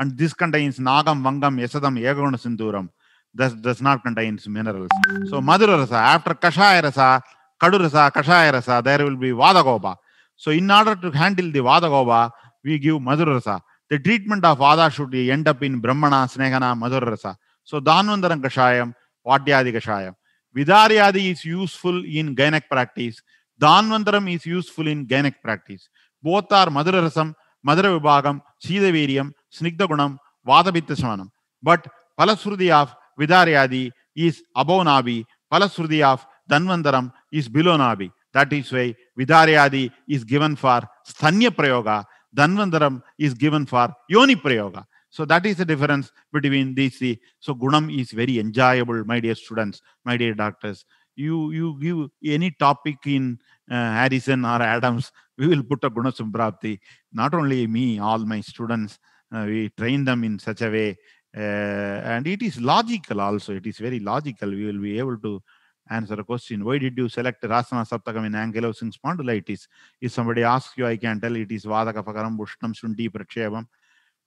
and this contains nagam, vangam, yasadam, yagona sinduram. Thus does not contains minerals. So madhura rasa, after kashaya rasa, kadu rasa, kashaya rasa, there will be vadagoba. So in order to handle the vadagoba, we give madhura rasa. The treatment of vada should end up in brahmana, snehana, madhura rasa. So danvandaram kashayam, vadyadi kashayam. Vidaryadi is useful in gynec practice. danvandaram is useful in gynec practice. Both are madhura rasam, madhura vibhagam, siddhaviriam, snigdha gunam, vadabhitta samanam. But palasruti of vidaryadi is above nabi, palasruti of danvandaram is below nabi. That is why vidaryadi is given for Stanya prayoga, danvandaram is given for yoni prayoga. So that is the difference between these three. So gunam is very enjoyable, my dear students, my dear doctors. You you give any topic in uh, Harrison or Adams, we will put a guna samprapti. Not only me, all my students, uh, we train them in such a way uh, and it is logical also it is very logical we will be able to answer a question why did you select rasana saptakam in ankylosing spondylitis if somebody asks you i can tell it is vadakapakaram bushnam shundi praksheyam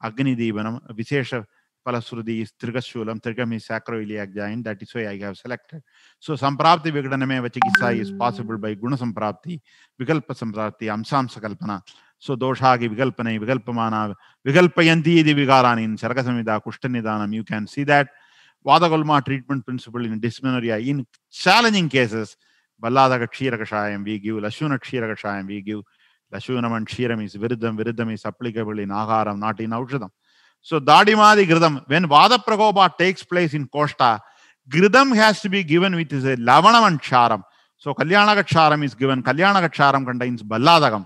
agnidivanam vishesha palasrudi trigashulam trigam is sacroiliac joint that is why i have selected so samprapti vigadaname vachikisa is possible by guna samprapti vikalpa samprapti amsamsa kalpana so தோஷாகி விகல்பனை விகல்பமான விகல்பயந்தி இது விகாரானின் சரகசமிதா குஷ்டநிதானம் யூ கேன் சி ಯು வாதகொல்மா treatment principle in treatment in challenging cases வல்லாத கஷீர கஷாயம் வி கிவ் லசூன கஷீர கஷாயம் வி கிவ் லசூனமன் ವಿ இஸ் விருதம் விருதம் இஸ் அப்ளிகபிள் இன் ஆகாரம் நாட்டின் இன் ஔஷதம் ஸோ தாடிமாதி கிருதம் வென் வாத பிரகோபா டேக்ஸ் பிளேஸ் இன் கோஷ்டா கிருதம் has to be given with is லவணம் அண்ட் ஸோ கல்யாணகட்சாரம் இஸ் கிவன் கல்யாணகட்சாரம் கண்டைன்ஸ் பல்லாதகம்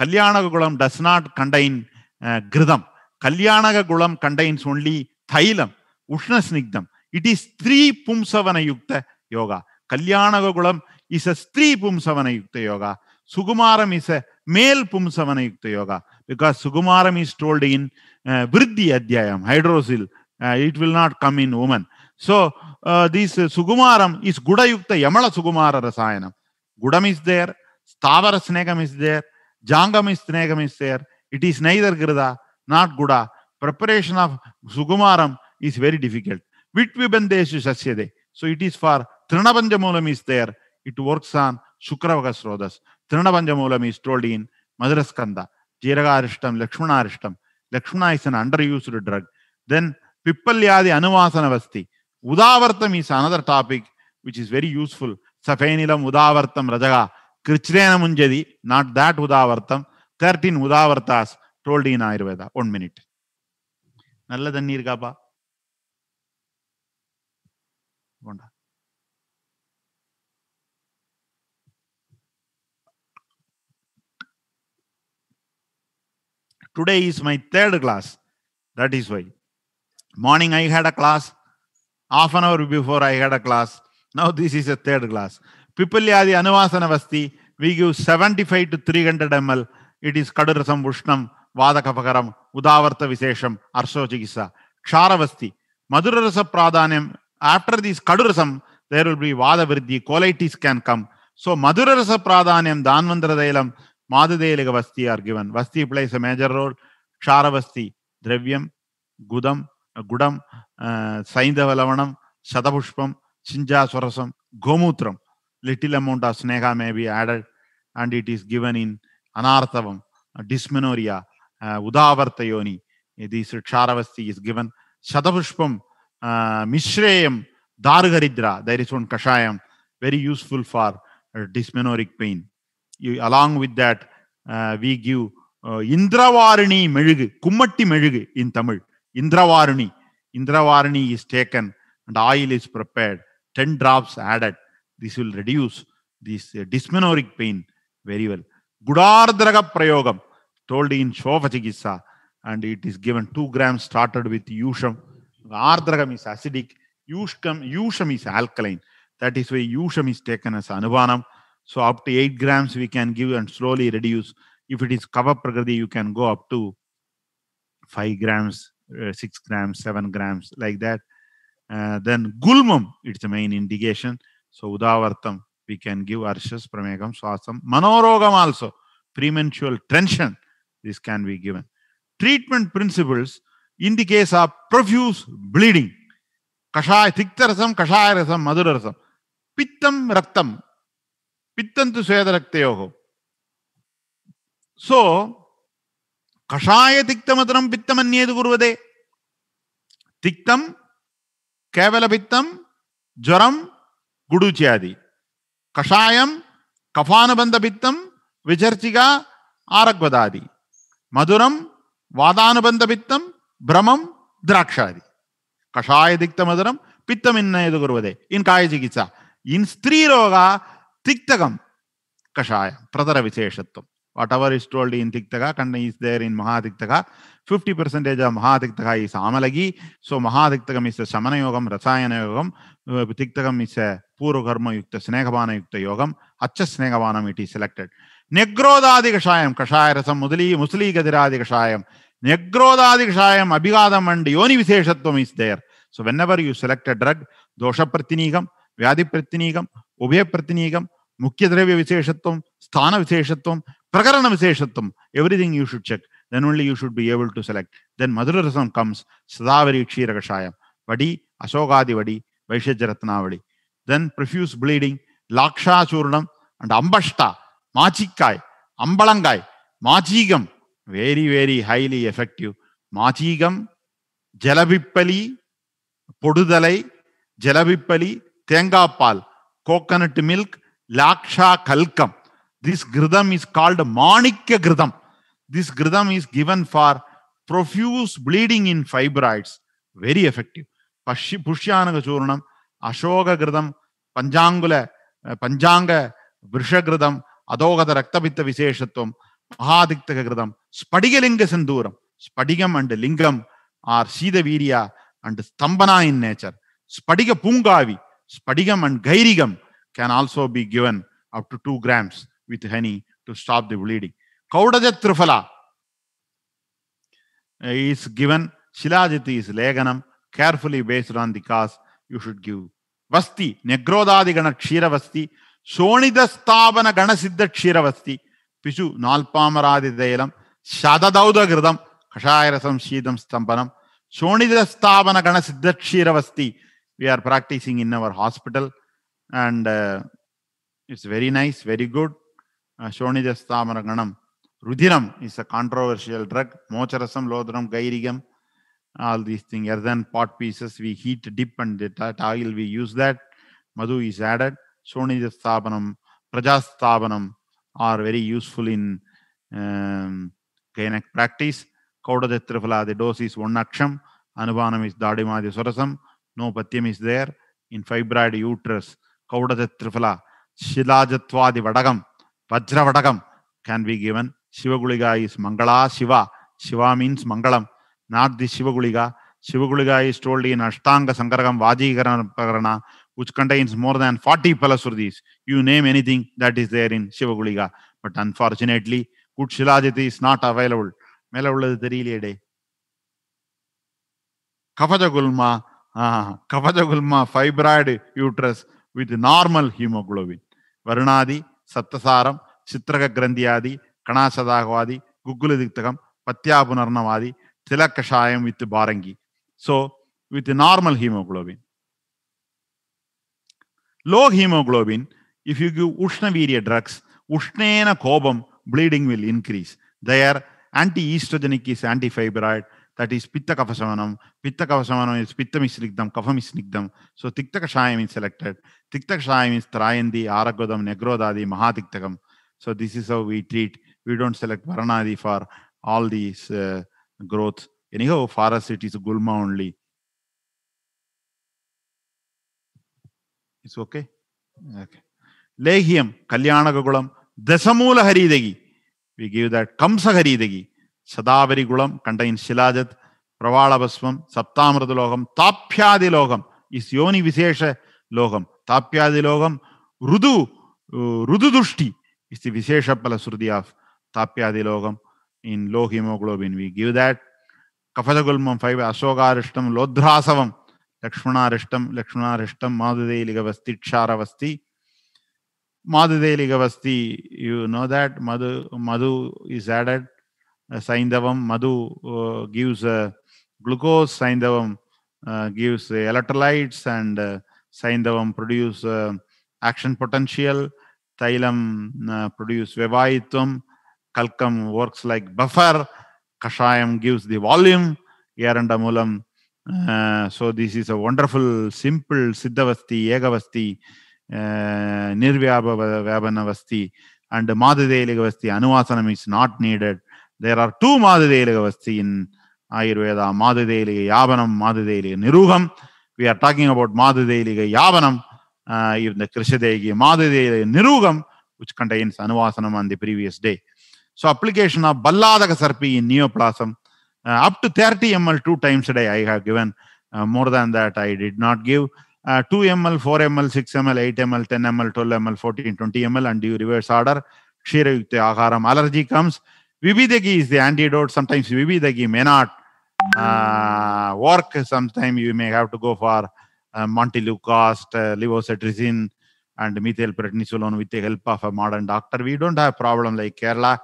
கல்யாணகுலம் டஸ் நாட் கண்டைன் கிருதம் கல்யாணகுலம் கண்டைன்ஸ் ஒன்லி தைலம் உஷ்ணஸ்னிக்தம் இட் இஸ் ஸ்திரீ பும்சவனயுக்த யோகா கல்யாணகுலம் இஸ் அ ஸ்திரீ பும்சவனயுக்த யோகா சுகுமாரம் இஸ் அ மேல் பும்சவனயுக்த யோகா பிகாஸ் சுகுமாரம் இஸ் டோல்டு இன் விருத்தி அத்தியாயம் hydrocele it will not come in women so these சுகுமாரம் இஸ் குடயுக்த யமள சுகுமார ரசாயனம் குடம் இஸ் தேர் ஸ்தாவர ஸ்நேகம் இஸ் தேர் ஜாங்கமை ஸ்நேகமை சேர் இட் இஸ் நெய்தர் கிருதா நாட் குடா ப்ரிப்பரேஷன் ஆஃப் சுகுமாரம் இஸ் வெரி டிஃபிகல்ட் விட் விபந்தேஷு சசியதே ஸோ இட் இஸ் ஃபார் திருணபஞ்ச மூலம் is there it works on சுக்கரவக ஸ்ரோதஸ் திருணபஞ்ச மூலம் இஸ் டோல்ட் இன் மதுரஸ்கந்தா ஜீரகாரிஷ்டம் லக்ஷ்மணாரிஷ்டம் லக்ஷ்மணா is an underused drug then பிப்பல்யாதி அனுவாசனவஸ்தி உதாவர்த்தம் is another topic which is very useful சஃபேனிலம் உதாவர்த்தம் ரஜகா கிருச்சிரேன முஞ்சதி நாட் தாட் உதாவர்த்தம் தேர்டீன் உதாவர்த்தாஸ் told in Ayurveda one minute நல்ல தண்ணி இருக்காப்பா bonda today is my third class that is why morning I had a class of an hour before I had a class now this is a third class Pipalyadi Anuvasanavasti, we give 75 to 300 ml. It is Kadurasam Ushnam, Vadakapakaram, Udavarta Visesham, Arso Chikisa. Ksharavasti, Madhurarasa Pradhanam. After this Kadurasam, there will be Vadavriddhi, colitis can come. So Madhurarasa Pradhanam, Dhanvandra Dailam, Madhadeliga Vasti are given. Vasti plays a major role. Ksharavasti, Dravyam, Gudam, Gudam, uh, Saindava Lavanam, Sadapushpam, Chinja Swarasam, Gomutram. little amount of sneha may be added and it is given in anarthavam, dysmenorrhea, uh, udavartayoni. This charavasti is given. Shatapushpam, uh, mishreyam, dargaridra. There is one kashayam, very useful for uh, dysmenoric pain. You, along with that, uh, we give இந்திரவாரணி மெழுகு கும்மட்டி மெழுகு இன் தமிழ் இந்திரவாரணி இந்திரவாரணி is taken and oil is prepared ten drops added This will reduce this uh, dysmenorrheic pain very well. Gudardharaga Prayogam told in Shofachikissa and it is given 2 grams started with Yusham. Ardhragam is acidic. Yushkam, yusham is alkaline. That is why Yusham is taken as Anubanam. So up to 8 grams we can give and slowly reduce. If it is Kava Prakriti, you can go up to 5 grams, uh, 6 grams, 7 grams, like that. Uh, then Gulmam, it's the main indication. So udavartam, we can give arshas, pramegam, swasam, manorogam also, premenstrual tension, this can be given. Treatment principles in the case of profuse bleeding, கஷாய திக்தரசம் கஷாய ரசம் மதுர ரசம் பித்தம் ரத்தம் பித்தந்து சுவேத ரக்தயோகோ சோ கஷாய திக்தமதுரம் பித்தம் அந்நியது குருவதே திக்தம் கேவல பித்தம் ஜுரம் గుడూచాది కషాయం కఫానుబంధ పిత్తం విచర్చిగా ఆరగ్వదాది మధురం వాదానుబంధ పిత్తం భ్రమం ద్రాక్షాది కషాయ దిక్త మధురం పిత్తం ఇన్న ఎదుగురువదే ఇన్ కాయ చికిత్స ఇన్ స్త్రీలోగా తిక్తకం కషాయం ప్రతర విశేషత్వం whatever is told in Tiktaka content is there in Mahatiktaka. 50% of Mahatiktaka is Amalagi. So Mahatiktagam is a Samana Yogam, Rasayana Yogam. Uh, Tiktagam is a Puro Karma Yukta, Snegavana Yukta Yogam. Acha Snegavanam it is selected. Negrodadi Kashayam, Kashaya Rasam Mudali, Musli Gadiradi Kashayam. Negrodadi Kashayam, Abhigadam and Yoni Visheshatvam is there. So whenever you select a drug, Dosha Pratinigam, Vyadi Pratinigam, Ubhya Pratinigam, Mukhya Dravya Visheshatvam, Sthana Visheshatvam, Prakarana Visheshatam, everything you should check. Then only you should be able to select. Then Madhura Rasam comes, Sadavari Kshiragashayam, Vadi, Asogadi Vadi, Vaishyajaratnavadi. Then profuse bleeding, Laksha Churnam, and Ambashta, Machikai, Ambalangai, Machigam, very, very highly effective. Machigam, Jalabippali, Podudalai, Jalabippali, தேங்காய் பால் கோகனட் மில்க் லாக்ஷா கல்கம் This Gridam is called Manikya Gridam. This Gridam is given for profuse bleeding in fibroids. Very effective. Pushyanaga Churnam, Ashoka Gridam, Panjangula, Panjanga, Vrishagridam, Adogada Raktapitta Visheshatvam, Mahadiktaka Gridam, Spadigalinga Sinduram. Spadigam and Lingam are Sidavirya and Stambana in nature. Spadiga Pungavi, Spadigam and Gairigam can also be given up to 2 grams. with honey to stop the bleeding. Kaudada Trifala is given. Shilajiti is Leganam, carefully based on the cause you should give. Vasti, Negrodhadigana Kshiravasti, Sonidasthavana Ganasiddha Kshiravasti, Pishu Nalpamaradi Delam, Shadadauda Gridam, Kashayarasam Shidam Stampanam, Sonidasthavana Ganasiddha Kshiravasti. We are practicing in our hospital and uh, it's very nice, very good. சோனித கணம் ருதிரம் இஸ் அ கான்ட்ரோவர்ஷியல் ட்ரக் மோச்சரசம் லோதரம் கைரிகம் all these thing uh then pot pieces we heat dip and oil we use that மது இஸ் ஆடட் சோனித ஸ்தாபனம் பிரஜாஸ்தாபனம் are very useful in gynaec practice கௌடத திரிஃபலாதி டோஸ் இஸ் ஒன் அக்ஷம் அனுபானம் இஸ் தாடிமாதி சுரசம் நோ பத்தியம் is there in fibroid uterus கௌடத திரிஃபலா சிலாஜத்வாதி வடகம் Vajravadakam can be given. Shivaguliga is Mangala Shiva. Shiva means Mangalam, not the Shivaguliga. Shivaguliga is told in Ashtanga Sankarakam Vajikarana, which contains more than 40 Palasuris. You name anything that is there in Shivaguliga. But unfortunately, good Shilajati is not available. மேலே உள்ளது தெரியலையடே கபஜகுல்மா கபஜகுல்மா fibroid uterus with normal haemoglobin வருணாதி சத்தசாரம் சித்திரக கிரந்தியாதி கணாசதாகவாதி குக்குல திக்தகம் பத்யாபுனர்ணவாதி திலக்கஷாயம் வித் பாரங்கி so with normal haemoglobin low haemoglobin if you give Ushnavirya drugs, Ushnena kobam, bleeding will increase. There, anti-estrogenic is antifibroid, that is pitta kapha samanam. Pitta kapha samanam is Pitta is kapha kapham So tikta kshayam is selected. Tikta kshayam is trayandi, aragodam, negrodadi, mahatiktakam. So this is how we treat. We don't select varanadi for all these uh, growth. Anyhow, for us it is gulma only. It's okay? Okay. Lehiam, Kalyanagagulam, Dasamula Haridagi. We give that Kamsa Haridagi. சதாபரிகுளம் கண்டையின் சிலாஜத் பிரவாளபஸ்வம் சப்தாமிரத லோகம் தாப்யாதி லோகம் இஸ் யோனி விசேஷ லோகம் தாப்யாதி லோகம் ருது ருதுதுஷ்டி இஸ் தி விசேஷ பல ஸ்ருதி ஆஃப் தாப்யாதி லோகம் in low haemoglobin we give that கஃபதகுல்மம் ஃபைவ் அசோகாரிஷ்டம் லோத்ராசவம் லக்ஷ்மணாரிஷ்டம் லக்ஷ்மணாரிஷ்டம் மாதுதேலிகவஸ்தி க்ஷாரவஸ்தி மாதுதேலிகவஸ்தி யூ நோ தட் மது மது is added Saindavam Madhu gives glucose, Saindavam gives electrolytes, and Saindavam produce action potential, Thalam produce Vevayitvam, Kalkam works like buffer, Kashayam gives the volume, Yarandamulam. Uh, so this is a wonderful, simple Siddhavasti, Yegavasti, uh, Nirvyabhavanavasti, and Madhadeligavasti. Anuvasanam is not needed. there are two there are two மாதுதேலிக வஸ்தியின் ஆயுர்வேதா மாதுதேலிக யாபனம் மாதுதேலிக நிரூகம் வி ஆர் டாக்கிங் அபவுட் மாதுதேலிக யாபனம் இந்த கிருஷதேகி மாதுதேலிக நிரூகம் which contains anuvasanam on the previous day. So application of Balladaka Sarpi in neoplasm uh, up to 30 ml two times a day I have given. Uh, more than that I did not give. Uh, 2 ml, 4 ml, 6 ml, 8 ml, 10 ml, 12 ml, 14, 20 ml and due reverse order. Kshira Yukta Aharam allergy comes. Vibhidagi is the antidote. Sometimes Vibhidagi may not uh, work. Sometimes you may have to go for uh, Montelukast, uh, levocetirizine, and methylprednisolone with the help of a modern doctor. We don't have problem like Kerala.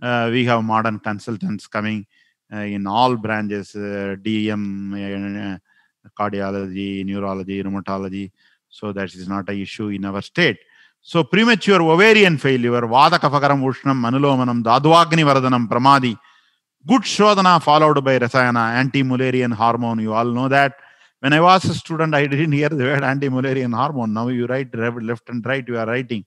Uh, we have modern consultants coming uh, in all branches, uh, DM, uh, cardiology, neurology, rheumatology. So that is not an issue in our state. So premature ovarian failure, Vadakafakaram Ushnam, Manulomanam, Dadwagni Varadhanam, Pramadi, good Shodhana followed by Rasayana, anti-Mullerian hormone. You all know that. When I was a student, I didn't hear the word anti-Mullerian hormone. Now you write left and right, you are writing.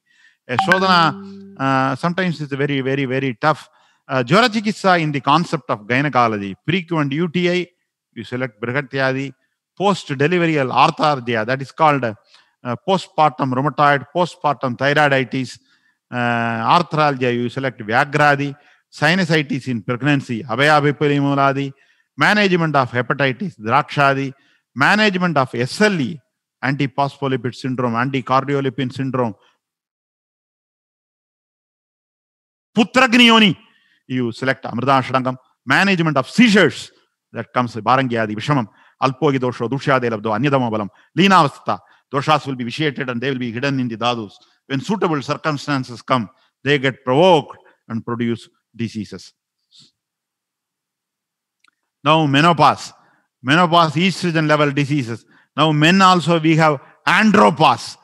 A Shodhana, uh, sometimes it's very, very, very tough. Uh, Jorachikissa in the concept of gynecology, pre and UTI, you select Brihatyadi, post-deliverial arthardia, that is called postpartum rheumatoid, postpartum thyroiditis, arthralgia, you select Vyagradi, sinusitis in pregnancy, abhayabhipilimolardi, management of hepatitis, drakshadi, management of SLE, antiphospholipid syndrome, anticardiolipin syndrome, putragniyoni, you select amridashrangam, management of seizures, that comes barangyadi, vishamam, alpogi dosho, dushyade labdo, anyadama balam, leenavastha, doshas will be vitiated and they will be hidden in the dadus. When suitable circumstances come, they get provoked and produce diseases. Now, menopause. Menopause, estrogen level diseases. Now, men also we have andropause.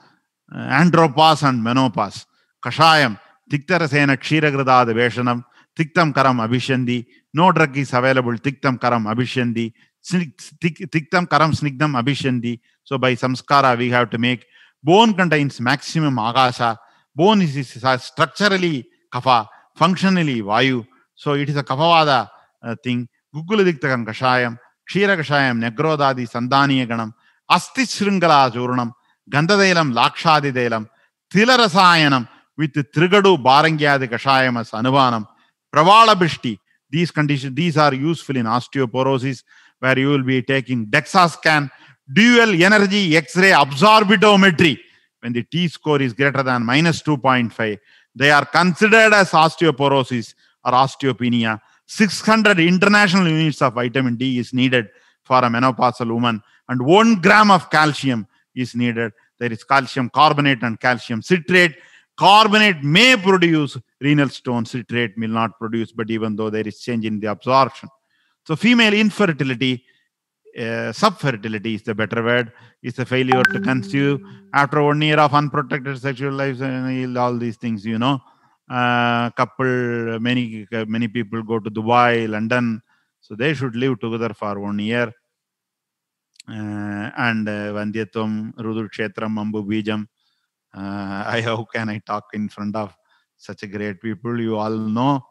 andropause and menopause. Kashayam. Tiktarasena ksheeragradaad veshanam. Tiktam karam abhishandi. No drug is available. Tiktam karam abhishandi. Tiktam karam snigdam abhishandi. So by samskara, we have to make bone contains maximum agasa. Bone is, is, uh, structurally kapha, functionally vayu. So it is a kaphavada uh, thing. Gukuladiktakam kashayam, kshirakashayam, negrodadi, sandaniyaganam, astishringala churanam, gandadelam, lakshadidelam, tilarasayanam, with the trigadu barangyadi kashayam as anuvanam, pravalabhishti. These conditions, these are useful in osteoporosis, where you will be taking DEXA scan, dual energy X-ray absorbitometry, When the T score is greater than minus 2.5, they are considered as osteoporosis or osteopenia. 600 international units of vitamin D is needed for a menopausal woman and 1 gram of calcium is needed. There is calcium carbonate and calcium citrate. Carbonate may produce renal stone, citrate will not produce, but even though there is change in the absorption. So female infertility uh, subfertility is the better word. It's a failure to conceive after one year of unprotected sexual life and all these things, you know. Uh, couple, many many people go to Dubai, London, so they should live together for one year. Uh, and uh, Vandyatam, Rudul Kshetram, Mambu Bijam. Uh, *laughs* I how can I talk in front of such a great people? You all know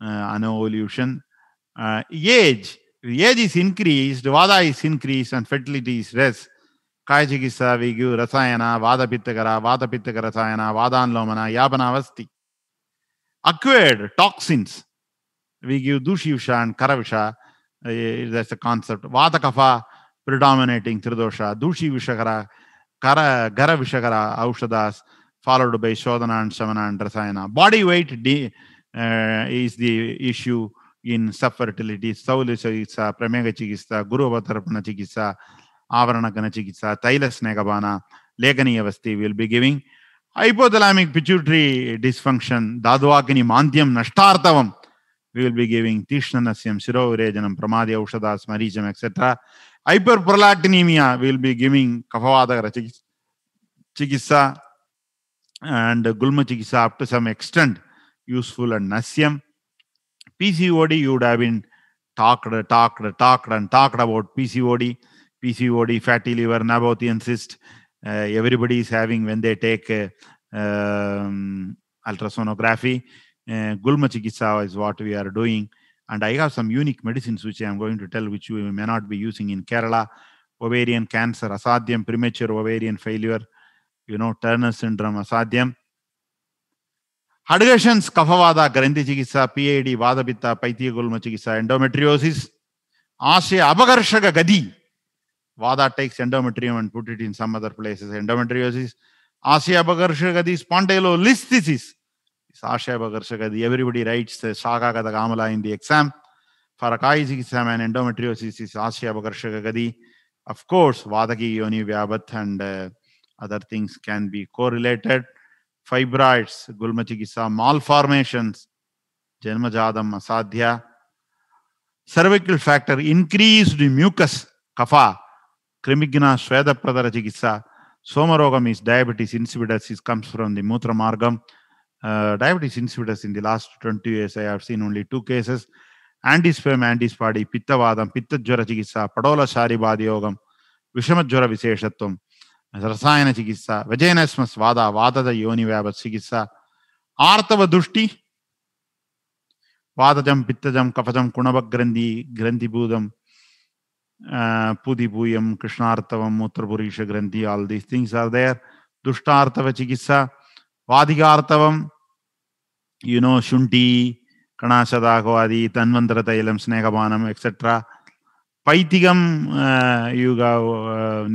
uh, know evolution. Uh, age age is increased, vada is increased, and fertility is less. Kaya we give Rasayana, Vada Pittagara, Vada Pittagara Rasayana, vada anlomana, Yabana Vasti. Acquired toxins, we give Dushivsha and Karavisha. Uh, eh, that's the concept. Vata Kapha predominating Tridosha, Dushi Vishakara, Kara, Gara Vishakara, Aushadas, followed by Shodhana and Shamana and Rasayana. Body weight de- uh, is the issue in subfertility, Sauli Chikitsa, Pramega Chikitsa, Guru Avatarapana Chikitsa, Avaranakana Chikitsa, Thailas Negabana, Legani Avasti will be giving. Hypothalamic pituitary dysfunction, Dadvakini Mantyam Nashtartavam, we will be giving Tishnanasyam, Shirovirejanam, Pramadhi Aushadas, Marijam, etc. Hyperprolactinemia, we will be giving Kafavadagara Chikitsa and Gulma Chikitsa up to some extent, useful and Nasyam. PCOD, you would have been talked, talked, talked, and talked about PCOD, PCOD, fatty liver, Nabotian cyst. Uh, everybody is having when they take uh, um, ultrasonography. Uh, Gulma is what we are doing. And I have some unique medicines which I am going to tell, which we may not be using in Kerala. Ovarian cancer, asadhyam, premature ovarian failure, you know, Turner syndrome, asadhyam. ಹಡ್ಗಷನ್ಸ್ ಕಫವಾದ ಗ್ರಂಥಿ ಚಿಕಿತ್ಸಾ ಪಿಐಡಿ ವಾದಪಿತ್ತ ಪೈತಿಯ ಗುಲ್ಮ ಚಿಕಿತ್ಸಾ ಎಂಡೋಮೆಟ್ರಿಯೋಸಿಸ್ ಆಶಯ ಅಪಘರ್ಷಕ ಗದಿ ವಾದ takes endometrium and put it in some other places endometriosis ಆಶಯ ಅಪಘರ್ಷಕ ಗದಿ ಸ್ಪಾಂಡೈಲೋ ಲಿಸ್ತಿಸಿಸ್ ಆಶಯ ಅಪಘರ್ಷಕ ಗದಿ ಎವ್ರಿಬಡಿ ರೈಟ್ಸ್ ಸಾಕಾಗದ ಆಮಲ ಇನ್ ದಿ ಎಕ್ಸಾಮ್ ಫಾರ್ ಕಾಯಿ ಚಿಕಿತ್ಸಾ ಮ್ಯಾನ್ ಎಂಡೋಮೆಟ್ರಿಯೋಸಿಸ್ ಇಸ್ ಆಶಯ ಅಪಘರ್ಷಕ ಗದಿ ಅಫ್ ಕೋರ್ಸ್ ವಾದಕಿ ಯೋನಿ ವ್ಯಾಬತ್ and other things can be correlated fibroids గుల్మ చికిత్స మాల్ఫార్మేషన్స్ జన్మజాతం అసాధ్య సర్వికల్ ఫ్యాక్టర్ ఇన్క్రీస్డ్ మ్యూకస్ కఫా క్రిమిగ్న శ్వేతప్రదర చికిత్స సోమరోగం is diabetes insipidus is comes from the మూత్ర మార్గం diabetes insipidus in the last twenty years I have seen only two cases antisperm antibody పిత్తవాదం పిత్తజ్వర చికిత్స పడోల యోగం విషమజ్వర విశేషత్వం रसायन चिकित्सा वजेन स्म स्वादा वादद योनि व्यापत चिकित्सा आर्तव दुष्टि வாதஜம் பித்தஜம் கபஜம் குணபக்ரந்தி கிரந்திபூதம் பூயம் கிருஷ்ணார்த்தவம் மூத்திரபுரீஷ கிரந்தி all these things are there துஷ்டார்த்தவ சிகிச்சா வாதிகார்த்தவம் யுனோ சுண்டி கணாசதாகவாதி தன்வந்திர தைலம் ஸ்னேகபானம் எக்ஸெட்ரா பைத்திகம் யூகா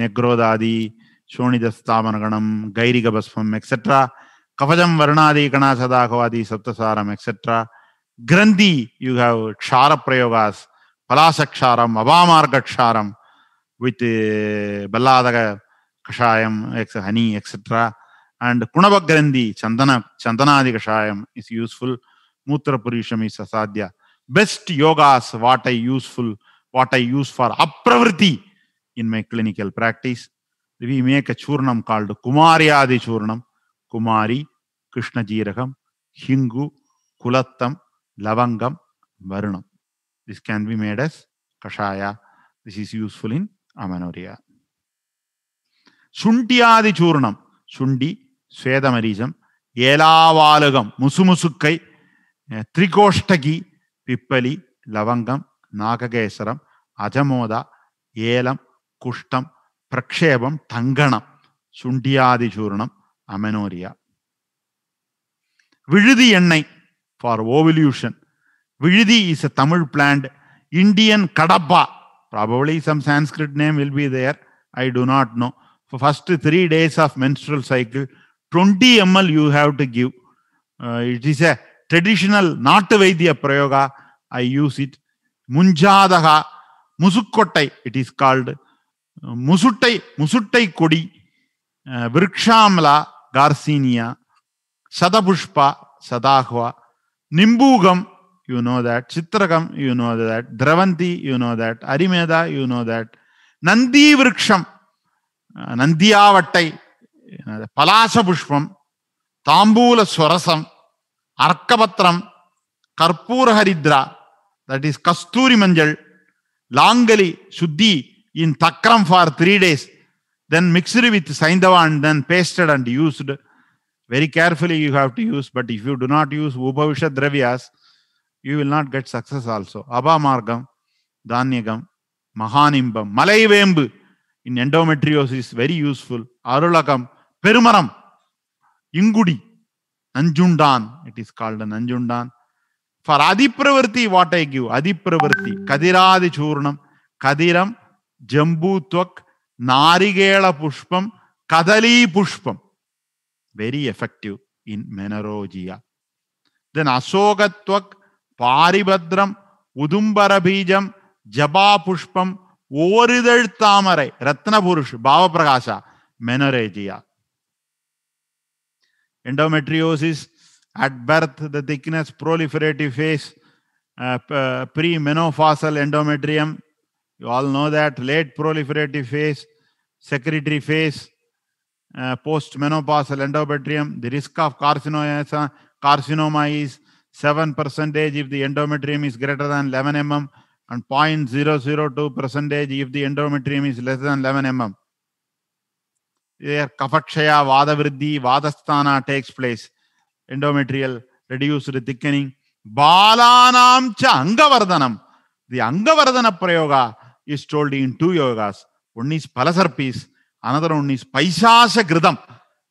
நெக்ரோதாதி சோனிதஸ்தாமனகணம் கைரிக பஸ்மம் எக்ஸெட்ரா கவஜம் வருணாதி கணாசதாகவாதி சப்தசாரம் எக்ஸெட்ரா கிரந்தி யூ ஹாவ் க்ஷார பிரயோகாஸ் பலாசக்ஷாரம் அபாமார்கக்ஷாரம் வித் uh, பல்லாதக கஷாயம் எக்ஸ் ஹனி எக்ஸெட்ரா அண்ட் குணபக்ரந்தி சந்தன சந்தனாதி கஷாயம் இஸ் யூஸ்ஃபுல் மூத்திர புருஷம் இஸ் அசாத்தியா பெஸ்ட் யோகாஸ் what I useful what I use for அப்ரவருத்தி in my clinical practice we make a churnam called Kumariyadi churnam, Kumari, Krishna Jiragam, Hingu, Kulattam, Lavangam, Varunam. This can be made as Kashaya. This is useful in Amanoria. சுண்டியாதி சூர்ணம் சுண்டி ஸ்வேதமரீசம் ஏலாவாலகம் முசுமுசுக்கை திரிகோஷ்டகி பிப்பலி லவங்கம் நாககேசரம் அஜமோதா ஏலம் குஷ்டம் പ്രക്ഷേപം തങ്കണം ചൂർണം അമനോരിയ വിഴുതി എണ്ണெய் ஃபார் ஓவல்யூஷன் விழுதி is a Tamil plant Indian கடப்பா probably some Sanskrit name will be there I do not know for first three days of menstrual cycle, 20 ml you have to give. Uh, it is a traditional Nata Vaidya Prayoga. I use it. Munjadaga Musukkotai, it is called. முசுட்டை முசுட்டை கொடி விருக்ஷாம்லா கார்சீனியா சதபுஷ்பா சதாஹ்வா நிம்பூகம் you know that. Chitrakam, you know that. Dravanti, you know that. Arimeda, you know that. Nandi Vriksham, Nandiyavattai, you know that. Palasa Pushpam, Tambula Swarasam, Arkapatram, Karpura Haridra, that is Kasturi Manjal, Langali, Shuddhi, in Takram for three days, then mixed with Saindava and then pasted and used. Very carefully you have to use, but if you do not use Upavisha Dravyas, you will not get success also. Abhamargam, Danyagam, Mahanimbam, Malayvembu in endometriosis, very useful. Arulakam, Perumaram, Ingudi, anjundan it is called an Nanjundan. For Adipravarti, what I give, Adipravarti, Kadiradi Churnam, Kadiram, ஜம்பூத்வக் நாரிகேள புஷ்பம் கதலி புஷ்பம் வெரி எஃபெக்டிவ் இன் மெனரோஜியா தென் அசோகத்வக் பாரிபத்ரம் உதும்பர பீஜம் ஜபா புஷ்பம் ஓரிதழ் தாமரை ரத்னபுருஷ் Bhavaprakasha menorrhagia endometriosis at birth the thickness proliferative phase uh, uh premenopausal endometrium You all know that late proliferative phase, secretory phase, uh, postmenopausal endometrium, the risk of carcinoma, carcinoma is 7% if the endometrium is greater than 11 mm and 0.002% if the endometrium is less than 11 mm. Here, kafakshaya, vadavriddhi, vadasthana takes place. Endometrial reduced thickening. బాలానాంచ అంగవర్ధనం ది అంగవర్ధన ప్రయోగ is told in two yogas. One is Palaserpis, another one is Paisasha Gridam.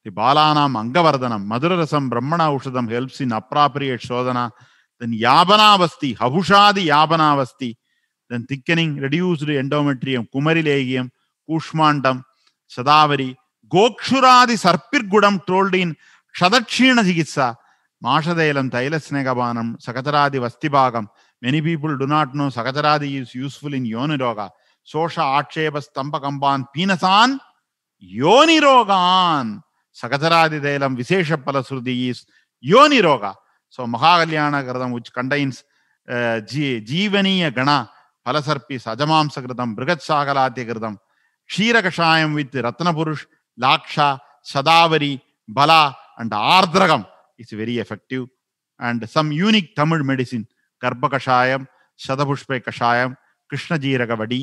The Balanam Angavardhanam, Madhurasam, Brahmana Ushadam helps in appropriate Shodhana. Then Yabanavasti, Havushadi Yabanavasti. Then thickening, reduced endometrium, Kumarilegium, Kushmandam, Shadavari, Gokshuradi Sarpirgudam told in Shadakshina Chikitsa, Mashadailam, Tailasnegabanam, Sakataraadi Vastibagam, Many people do not know Sakacharadi is useful in Yoniroga. Sosha Akshepa Stampakamban Pinasan Yonirogan. Sakacharadi Delam Visesha Palasruti is Yoniroga. So Mahakalyana Gradam, which contains uh, Jeevaniya Gana, Palasarpi, Sajamamsa Gradam, Brigat Sakalati Gradam, Shira Kashayam with Ratnapurush, Laksha, Sadavari, Bala, and Ardragam. It's very effective and some unique Tamil medicine. கர்ப்ப கஷாயம் சதபுஷ்பை கஷாயம் கிருஷ்ணஜீரக வடி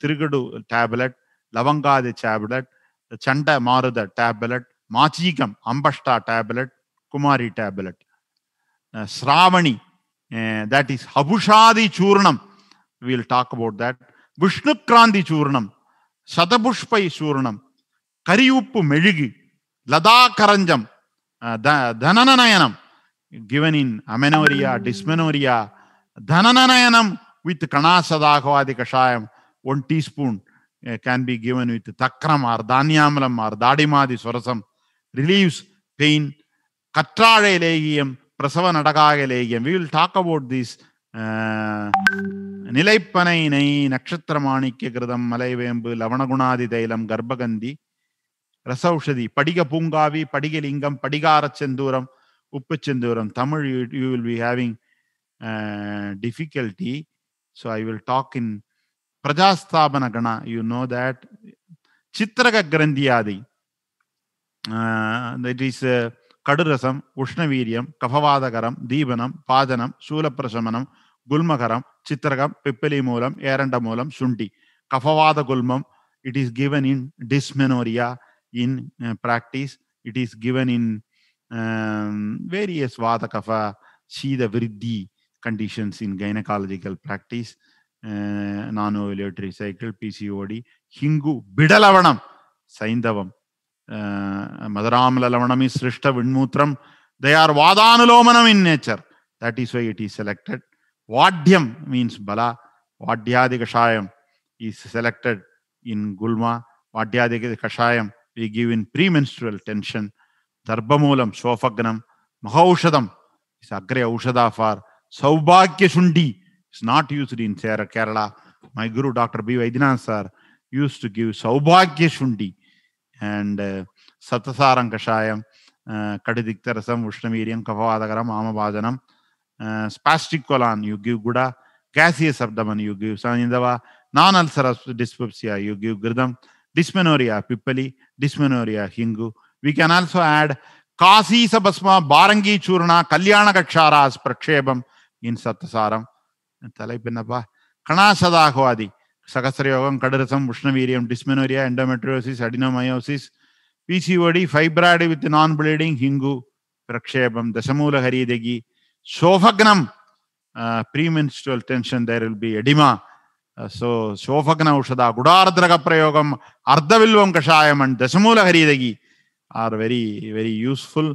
திருகடு டேப்லெட் லவங்காதி டேப்லெட் சண்டை மாறுத டேப்லெட் மாச்சீகம் அம்பஷ்டா டேப்லெட் குமாரி டேப்லெட் ஸ்ராவணி தட் இஸ் ஹபுஷாதி சூர்ணம் வில் டாக் அபவுட் தட் விஷ்ணு கிராந்தி சூர்ணம் சதபுஷ்பை சூர்ணம் கரியுப்பு மெழுகு லதா கரஞ்சம் தனநயனம் given in amenorrhea, dysmenorrhea, dhananayanam with kanasadaghvadi kashayam, one teaspoon can be given with takram or dhanyamram or dadimadi swarasam, relieves pain, katrale legiyam, prasava nadagaga legiyam. We will talk about these நிலைப்பனை நெய் நட்சத்திர மாணிக்க கிருதம் மலைவேம்பு லவணகுணாதி தைலம் கர்ப்பகந்தி ரசௌஷதி படிக பூங்காவி படிகலிங்கம் படிகார செந்தூரம் Uppachanduram, Tamil, you, you, will be having uh, difficulty. So I will talk in Prajasthapanagana. You know that. Chitraka Grandhyadi. Uh, that is uh, Kadurasam, Ushnaviriam, Kafavadakaram, Deepanam, Padanam, Sulaprasamanam, Gulmakaram, Chitragam, Pippali Moolam, Eranda Moolam, Sunti. Kafavada Gulmam, it is given in dysmenorrhea in uh, practice. It is given in um, various vata kapha shida vriddhi conditions in gynecological practice, uh, non-ovulatory cycle, PCOD, Hingu, Bidalavanam, Saindavam, uh, Madharamala Lavanam is Srishta Vinmutram. They are Vadanulomanam in nature. That is why it is selected. Vadhyam means Bala. Vadhyadi Kashayam is selected in Gulma. Vadhyadi Kashayam we give in premenstrual tension. தர்பமூலம் ஸ்வஃபக்னம் மகௌஷதம் இஸ் அக்ரே ஔஷதா ஃபார் சௌபாகிய சுண்டி is not used in Chera Kerala my guru doctor P Vaidyanath sir use to give சௌபாகிய சுண்டி அண்ட் சத்தசாரம் கஷாயம் கடுதிக்தரசம் உஷ்ணவீரியம் கபவாதகரம் ஆமபாஜனம் ஸ்பாஸ்டிக் கொலான் யூ கிவ் குடா gaseous abdomen you give sanindava non-ulcer dyspepsia you give gridam dysmenorrhea pippali dysmenorrhea hingu We can also add Kasi Sabasma Barangi Churna Kalyana Gaksharas Prakshebam in Satasaram. And Talaipinapa Kana Sadahuadi Sakasrayogam Kadarasam Vishnavirium Dysmenorrhea Endometriosis Adenomyosis PCOD Fibroid with non bleeding Hingu Prakshebam Dasamula Haridegi Sofagnam uh, premenstrual tension there will be edema uh, so shofakna ushada gudardraga prayogam ardhavilvam kashayam and dasamula haridagi are very, very useful.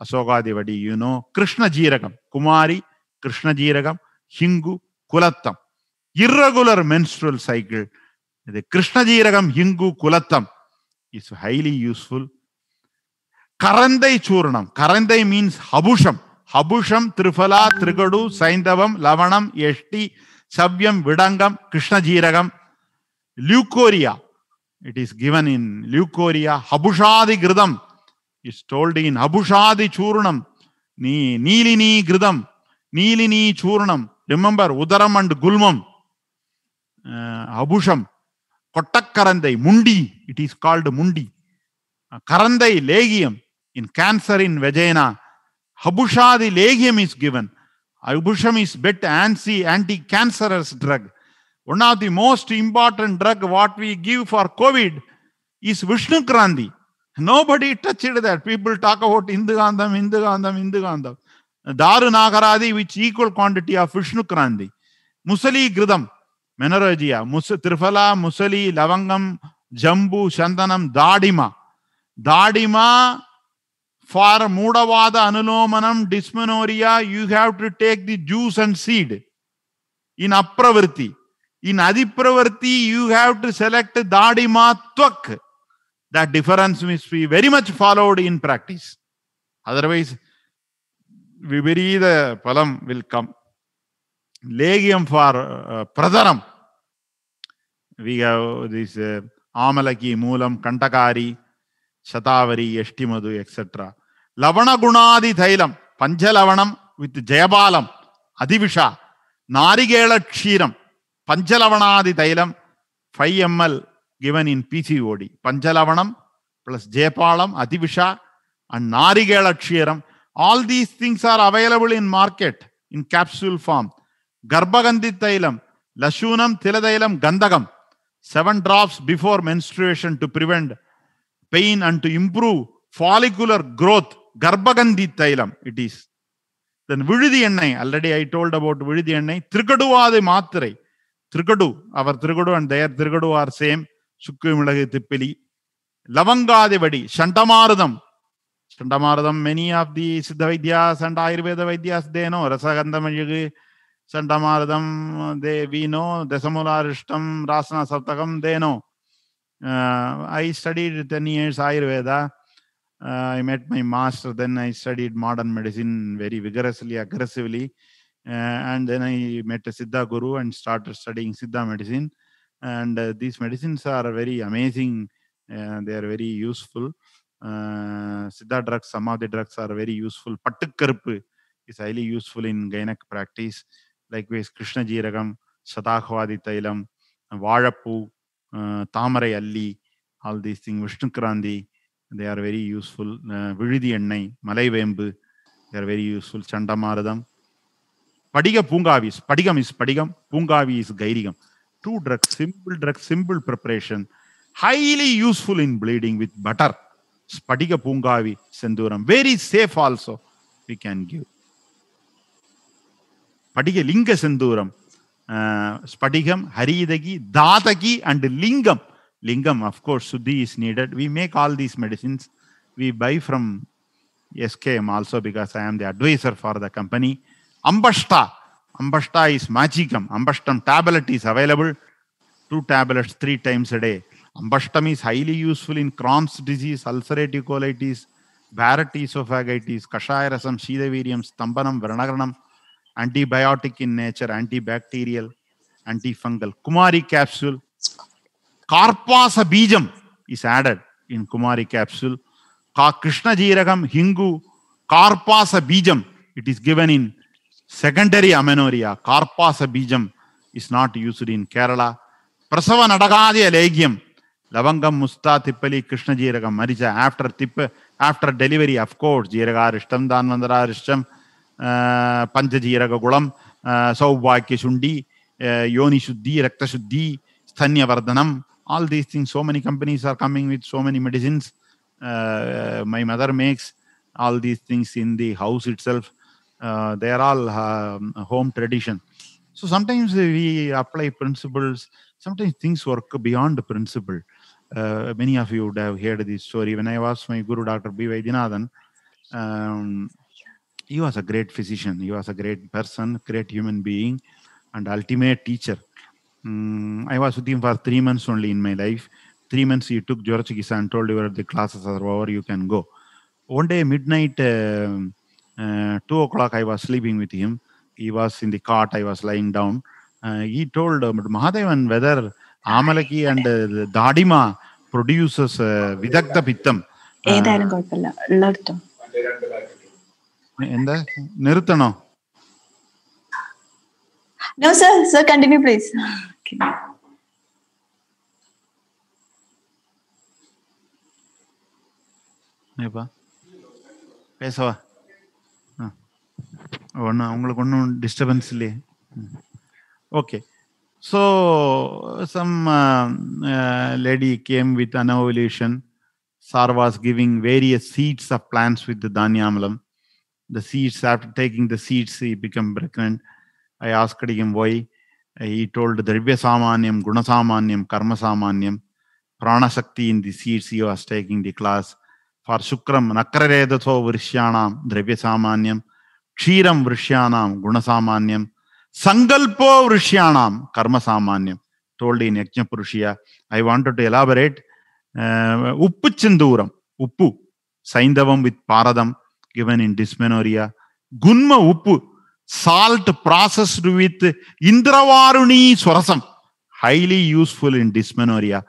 Asogadevadi, you know, Krishna Jiragam, Kumari, Krishna Jiragam, Hingu, Kulattam. Irregular menstrual cycle. The Krishna Jiragam, Hingu, Kulattam is highly useful. Karandai Churnam. Karandai means Habusham. Habusham, Trifala, Trigadu, Saindavam, Lavanam, Yeshti, Savyam, Vidangam, Krishna Jiragam, Leucoria. It is given in Leucoria. Habushadi Gridam is told in Habushadi Churnam. Ni Nilini Gridam. Nilini Churnam. Remember Udaram and Gulmam. Uh, Habusham. Kottakkarandai. Mundi. It is called Mundi. Uh, Karandai Legium. In cancer in Vajena. Habushadi Legium is given. Ibusham is bet anti-cancerous drug. One of the most important drug what we give for COVID is Vishnu Kranti. Nobody touched that. People talk about Indugandham, Indugandham, Indugandham. Daru Nagaradi, which equal quantity of Vishnu Kranti. Musali Gridam, Menorrhagia, Mus Trifala, Musali, Lavangam, Jambu, Chandanam, Dadima. Dadima for Mudavada Anulomanam, dysmenorrhea. you have to take the juice and seed in Apravriti. In Adipravarti, you have to select Dadima Twak. That difference must be very much followed in practice. Otherwise, Vibarida Palam will come. Legium for uh, Pradaram. We have this uh, Amalaki, Moolam, Kantakari, Shatavari, Yashtimadu, etc. Lavana Gunadi Thailam, Panchalavana with Jayabalam, Adivisha, Narigela Kshiram. பஞ்சலவணாதி தைலம் five ml given in PCOD பஞ்சலவணம் பிளஸ் ஜெயபாலம் அதிவிஷா அண்ட் நாரிகேளக்ஷீரம் all these things are available in market in capsule form கர்ப்பகந்தி தைலம் லசூனம் திலதைலம் கந்தகம் seven drops before menstruation to prevent pain and to improve follicular growth கர்ப்பகந்தி தைலம் இட் இஸ் தென் விழுதி எண்ணெய் ஆல்ரெடி ஐ டோல்ட் அபவுட் விழுதி எண்ணெய் திருக்கடுவாது மாத்திரை திருகடு அவர் திருகடு அண்ட் தேர் திருகடு ஆர் சேம் சுக்கு மிளகு திப்பிலி லவங்காதி வடி சண்டமாரதம் சண்டமாரதம் மெனி ஆஃப் தி சித்த வைத்தியா சண்ட ஆயுர்வேத வைத்தியாஸ் தேனோ ரசகந்தமெழுகு சண்டமாரதம் தே வீனோ தசமூலாரிஷ்டம் ராசனா சப்தகம் they know I studied ten years Ayurveda I met my master then I studied modern medicine very vigorously aggressively and then I met a Siddha guru and started studying Siddha medicine. And these medicines are very amazing. they are very useful. Siddha drugs, some of the drugs are very useful. Patukkarpu is highly useful in gynec practice. Likewise, Krishna Jiragam, Sadakhavadi Tailam, Vazhappu, Tamarai Alli, all these thing விஷ்ணு கிராந்தி தே ஆர் வெரி யூஸ்ஃபுல் விழுதி எண்ணெய் மலை வேம்பு தே ஆர் வெரி யூஸ்ஃபுல் சண்டமாரதம் படிக பூங்காவிஸ் படிகம் இஸ் படிகம் பூங்காவி இஸ் கைரிகம் two drug simple drug simple preparation highly useful in bleeding with butter ஸ்படிக பூங்காவி செந்தூரம் very safe also we can give படிக லிங்க செந்தூரம் ஸ்படிகம் ஹரிதகி தாதகி அண்ட் லிங்கம் லிங்கம் அஃப்கோர்ஸ் சுத்தி is needed we make all these medicines we buy from SKM also because I am the adviser for the company Ambashta. Ambashta is magicum. Ambashtam tablet is available. Two tablets three times a day. Ambashtam is highly useful in Crohn's disease, ulcerative colitis, Barrett esophagitis, Kashaya rasam, Shidavirium, Stambanam, Varanagranam, antibiotic in nature, antibacterial, antifungal. Kumari capsule. Karpasa bijam is added in Kumari capsule. Krishna jiragam, Hingu, Karpasa bijam. It is given in secondary amenorrhea, carpasa bijam, is not used in Kerala. Prasava nadagadi alegium, lavangam musta tippali krishna jeeragam maricha after tip after delivery of course jeeragarishtam danvandararishtam பஞ்ச ஜீரக குளம் சௌபாக்கிய சுண்டி யோனி சுத்தி ரத்த சுத்தி ஸ்தன்ய வர்தனம் all these things so many companies are coming with so many medicines my mother makes all these things in the house itself Uh, they are all um, home tradition so sometimes we apply principles sometimes things work beyond the principle uh, many of you would have heard this story when i was my guru dr b vaidyanathan um, he was a great physician he was a great person great human being and ultimate teacher um, i was with him for three months only in my life three months he took Jorachikisa and told you the classes are over you can go one day midnight um, two o'clock, I was sleeping with him. He was in the cart. I was lying down. he told uh, Mahadevan whether Amalaki and uh, Dadima produces uh, Vidagda Pittam. ഏതായാലും കുഴപ്പമില്ല ഉള്ളടത്തും എന്താ നിർത്തണോ no sir sir continue please പേസവാ ஒன்றும் அவங்களுக்கு ஒன்றும் டிஸ்டர்பன்ஸ் இல்லையே okay so some lady came with anovulation sir was giving various seeds of plants with தானியாமலம் the seeds after taking the seeds he became pregnant i asked him why he told dravya samanyam guna samanyam karma samanyam prana shakti in the seeds he was taking the class for shukram nakraredatho virsyanam dravya samanyam க்ஷீரம் விருஷ்யானாம் குணசாமான்யம் சங்கல்போ விருஷ்யானாம் கர்மசாமான்யம் டோல்ட் இன் யக்ஞபுருஷியா ஐ வாண்ட் டு எலாபரேட் உப்பு சிந்தூரம் உப்பு சைந்தவம் வித் பாரதம் given in dysmenorrhea. Gunma Uppu, salt processed with Indravaruni Swarasam, highly useful in dysmenorrhea.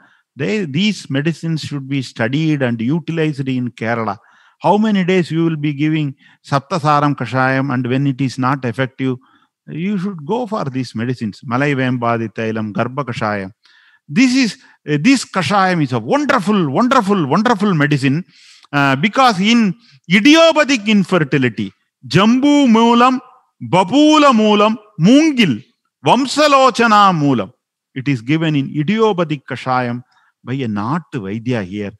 They, these medicines should be studied and utilized in Kerala. how many days you will be giving saptasaram kashayam and when it is not effective you should go for these medicines malai vembaditailam garbha kashayam this is uh, this kashayam is a wonderful wonderful wonderful medicine uh, because in idiopathic infertility jambu moolam babula moolam mungil vamsalochana moolam it is given in idiopathic kashayam by a nat vaidya here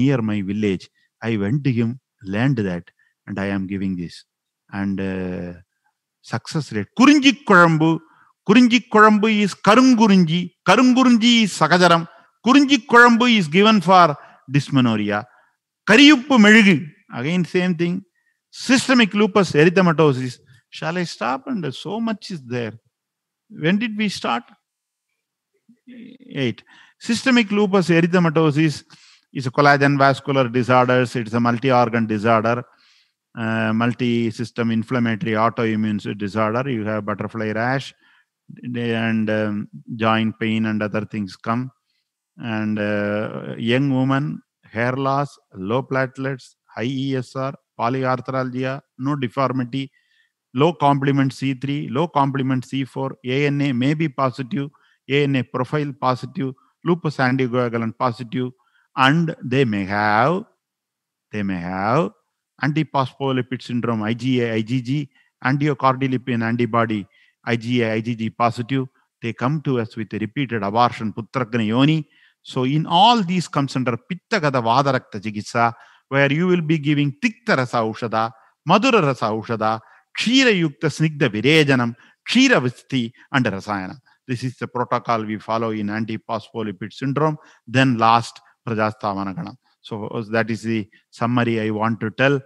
near my village i went to him learned that and i am giving this and uh, success rate kurinji kurambu kurinji kurambu is karungurinji karungurinji is sakajaram kurinji kurambu is given for dysmenorrhea kariyuppu melugu again same thing systemic lupus erythematosus shall i stop and so much is there when did we start 8 systemic lupus erythematosus it's a collagen vascular disorders. It's a multi-organ disorder, uh, multi-system inflammatory autoimmune disorder. You have butterfly rash and um, joint pain and other things come. And uh, young woman, hair loss, low platelets, high ESR, polyarthralgia, no deformity, low complement C3, low complement C4, ANA may be positive, ANA profile positive, lupus antikoagulant positive, and they may have they may have antiphospholipid syndrome IgA, IgG, angiocardilipin antibody IgA, IgG positive. They come to us with a repeated abortion, putrakana yoni. So in all these comes under pittagada vadarakta chikitsa, where you will be giving tikta rasa aushada, madura rasa aushada, kshira yukta snigda virejanam, kshira visthi and rasayana. This is the protocol we follow in antiphospholipid syndrome. Then last, Prajasthavanakana. So that is the summary I want to tell.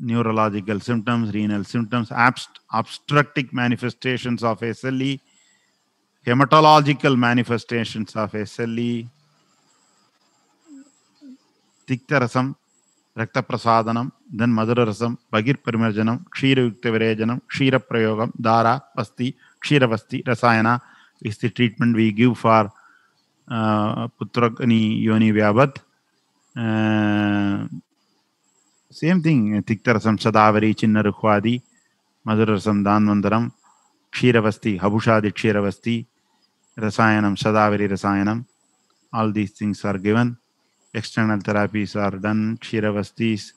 Neurological symptoms, renal symptoms, abst obstructive manifestations of SLE, hematological manifestations of SLE, திக்தரசம் ரத்த பிரசாதனம் தென் மதுரரசம் பகிர் பரிமர்ஜனம் க்ஷீரயுக்த விரேஜனம் க்ஷீரப்பிரயோகம் தாரா பஸ்தி க்ஷீரவஸ்தி ரசாயனா is the treatment we give for Uh, putrakani yoni vyabat. Uh, same thing, uh, tiktarasam shadavari chinnarukhvadi, madhurasam danvandaram, kshiravasti, habushadi kshiravasti, rasayanam, shadavari rasayanam. All these things are given. External therapies are done, kshiravastis,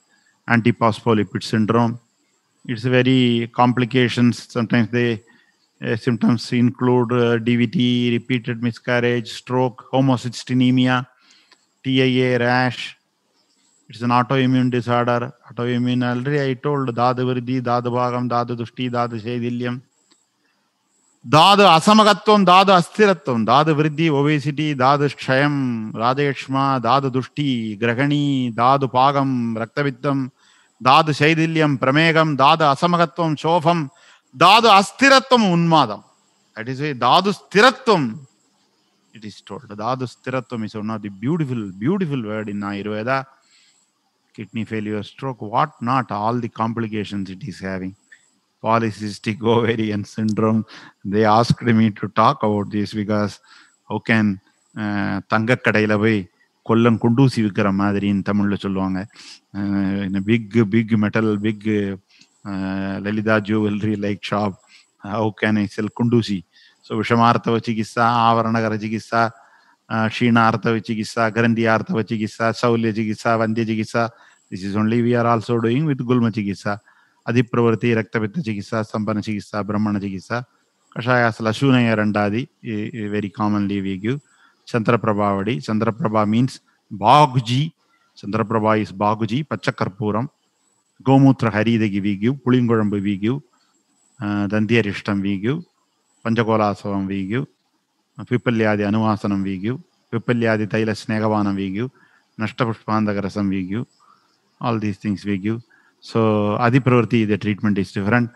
antiphospholipid syndrome. It's very complications. Sometimes they symptoms include DVT, repeated miscarriage, stroke, homocystinemia, TIA, rash. It's an autoimmune disorder. Autoimmune already I told Dada Vriddhi, Dada Bhagam, Dada Dushti, Dada Shaidilyam. தாது அசமகத்துவம் தாது அஸ்திரத்துவம் தாது விருத்தி ஒபேசிட்டி தாது க்ஷயம் ராஜயக்ஷ்மா தாது துஷ்டி கிரகணி தாது பாகம் ரத்தவித்தம் தாது சைதில்யம் பிரமேகம் தாது அசமகத்துவம் சோபம் தாது அஸ்திரத்துவம் உன்மாதம் தட் இஸ் தாது ஸ்திரத்துவம் இட் இஸ் டோல்ட் தாது ஸ்திரத்துவம் is one of the beautiful beautiful word in Ayurveda kidney failure stroke what not all the complications it is having polycystic ovarian syndrome they ask me to talk about this because how can தங்கக்கடையில் போய் கொல்லம் குண்டூசி விற்கிற மாதிரின்னு தமிழில் சொல்லுவாங்க big big metal big Lalitha jewellery like shop how can I sell குண்டூசி ஸோ விஷமார்த்தவ சிகிச்சா ஆவரணகர சிகிச்சா க்ஷீணார்த்தவ சிகிச்சா கிரந்தியார்த்தவ சிகிச்சா சௌல்ய சிகிச்சா வந்திய சிகிச்சா this is only we are also doing with குல்ம சிகிச்சா அதிப்பிரவர்த்தி ரத்தபித்த சிகிச்சா சம்பன சிகிச்சா பிரம்மண சிகிச்சா கஷாயாசல சூனய ரெண்டாதி வெரி காமன்லி வி கிவ் சந்திரபிரபாவடி சந்திரபிரபா மீன்ஸ் பாகுஜி சந்திரபிரபா இஸ் பாகுஜி பச்சை ಗೋಮೂತ್ರ ಹರಿದಗಿ ವಿ ಗಿವ್ ಪುಳಿಂಗೊಳಂಬು ವಿ ಗಿವ್ ದಂತಿಯರಿಷ್ಟಂ ವಿ ಗಿವ್ ಪಂಚಕೋಲಾಸವಂ ವಿ ಗಿವ್ ಪಿಪ್ಪಲ್ಯಾದಿ ಅನುವಾಸನಂ ವಿ ಗಿವ್ ಪಿಪ್ಪಲ್ಯಾದಿ ತೈಲ ಸ್ನೇಹವಾನಂ ವಿ ಗಿವ್ ನಷ್ಟಪುಷ್ಪಾಂಧಕರಸಂ we give all these things we give so ಅಧಿಪ್ರವೃತ್ತಿ ಇದೆ treatment is different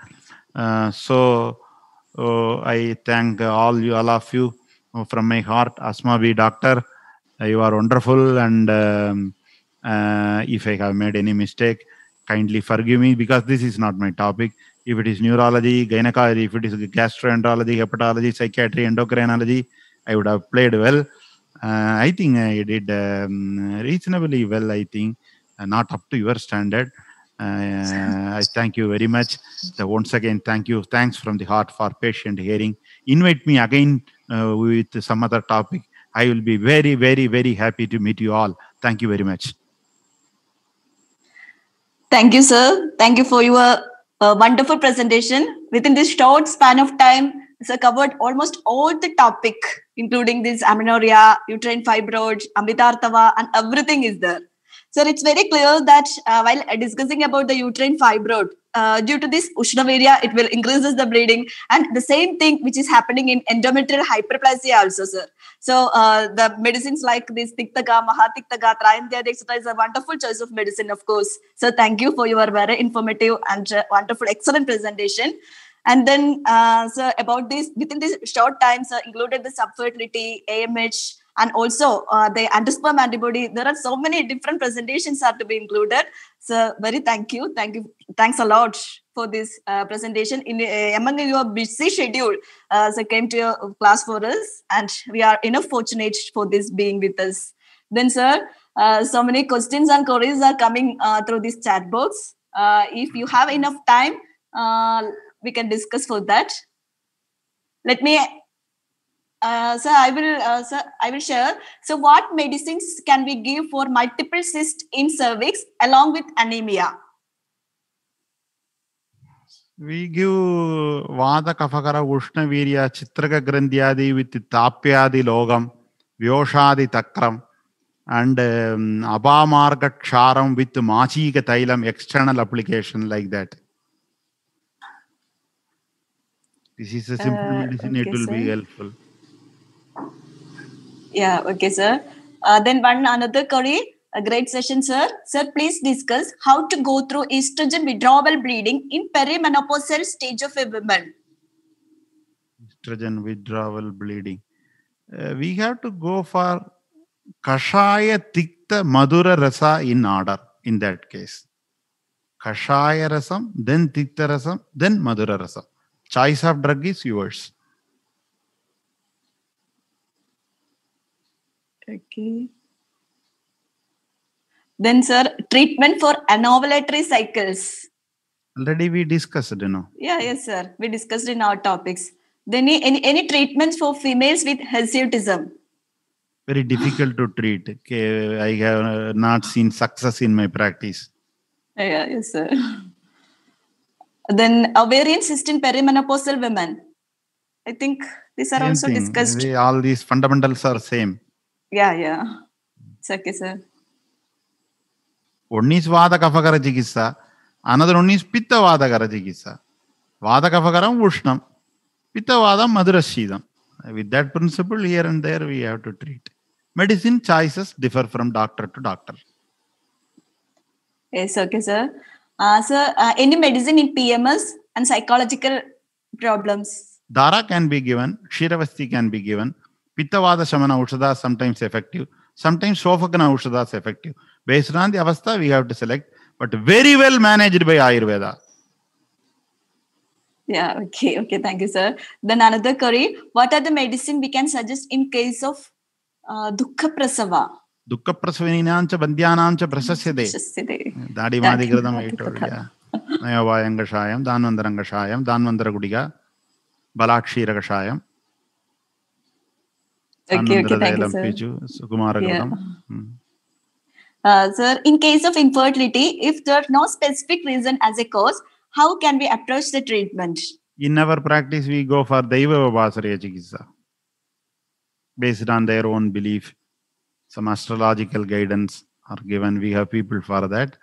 so I thank all you all of you from my heart asma b doctor you are wonderful and um, uh, if i have made any mistake kindly forgive me because this is not my topic. If it is neurology, gynecology, if it is gastroenterology, hepatology, psychiatry, endocrinology, I would have played well. Uh, I think I did um, reasonably well, I think, uh, not up to your standard. Uh, *laughs* I thank you very much. So once again, thank you. Thanks from the heart for patient hearing. Invite me again uh, with some other topic. I will be very, very, very happy to meet you all. Thank you very much. Thank you, sir. Thank you for your uh, wonderful presentation. Within this short span of time, sir covered almost all the topic, including this amenorrhea, uterine fibroids, amritartava, and everything is there. Sir, it's very clear that uh, while discussing about the uterine fibroid, uh, due to this area, it will increases the bleeding and the same thing which is happening in endometrial hyperplasia also sir so uh, the medicines like this tiktaga mahatiktaga triandhyad etc is a wonderful choice of medicine of course so thank you for your very informative and uh, wonderful excellent presentation and then uh, sir about this within this short time sir included the subfertility amh and also uh, the antisperm antibody there are so many different presentations are to be included so very thank you thank you thanks a lot for this uh, presentation in uh, among your busy schedule uh, so came to your class for us and we are enough fortunate for this being with us then sir uh, so many questions and queries are coming uh, through this chat box uh, if you have enough time we can discuss for that let me uh, so I will, uh, so I will share. So, what medicines can we give for multiple cysts in cervix along with anemia? We give Vata Kafakara Ushnavirya Chitraka Grandhyadi with Tapyadi Logam, Vyoshadi Takram, and um, Abamarga Ksharam with Machi Thailam, external application like that. This is a simple uh, medicine, okay, it will sir. be helpful. Yeah, okay, sir. Uh, then one another query, a great session, sir. Sir, please discuss how to go through estrogen withdrawal bleeding in perimenopausal stage of a woman. Estrogen withdrawal bleeding. Uh, we have to go for kashaya tikta madura rasa in order in that case. Kashaya rasam, then tikta rasam, then madura rasam. Choice of drug is yours. Okay. Then, sir, treatment for anovulatory cycles. Already we discussed, you know. Yeah, yes, sir. We discussed in our topics. Then, any, any treatments for females with hirsutism? Very difficult to treat. Okay, I have not seen success in my practice. Yeah, yes, sir. Then, ovarian cyst in perimenopausal women. I think these are also discussed. all these fundamentals are same. Yeah, उन्नीस वाद कफकर चिकित्सा अनदर उन्नीस पित्त वाद कर चिकित्सा वाद कफकर उष्णम पित्त वाद मधुर शीतम with that principle here and there we have to treat medicine choices differ from doctor to doctor yes okay sir sir any medicine in PMS and psychological problems दारा कैन बी गिवन शिरवस्ती can be given Pittavada Shamana Ushada sometimes effective, sometimes Shofakana Ushadas effective. Based on the avastha, we have to select, but very well managed by Ayurveda. Yeah, okay, okay, thank you, sir. Then another query What are the medicine we can suggest in case of uh, Dukkha Prasava? Dukkha Prasavinaancha Bandhyanaancha Prasasyade. Dadi Madigiradam Eitolya. நயவாயங்கஷாயம் தான்வந்தரங்கஷாயம் தான்வந்தர குடிகா பலாட்சீரகஷாயம் Hmm. Uh, sir, in case of infertility, if there's no specific reason as a cause, how can we approach the treatment? In our practice, we go for Daiva Vasariya Chikitsa based on their own belief. Some astrological guidance are given. We have people for that.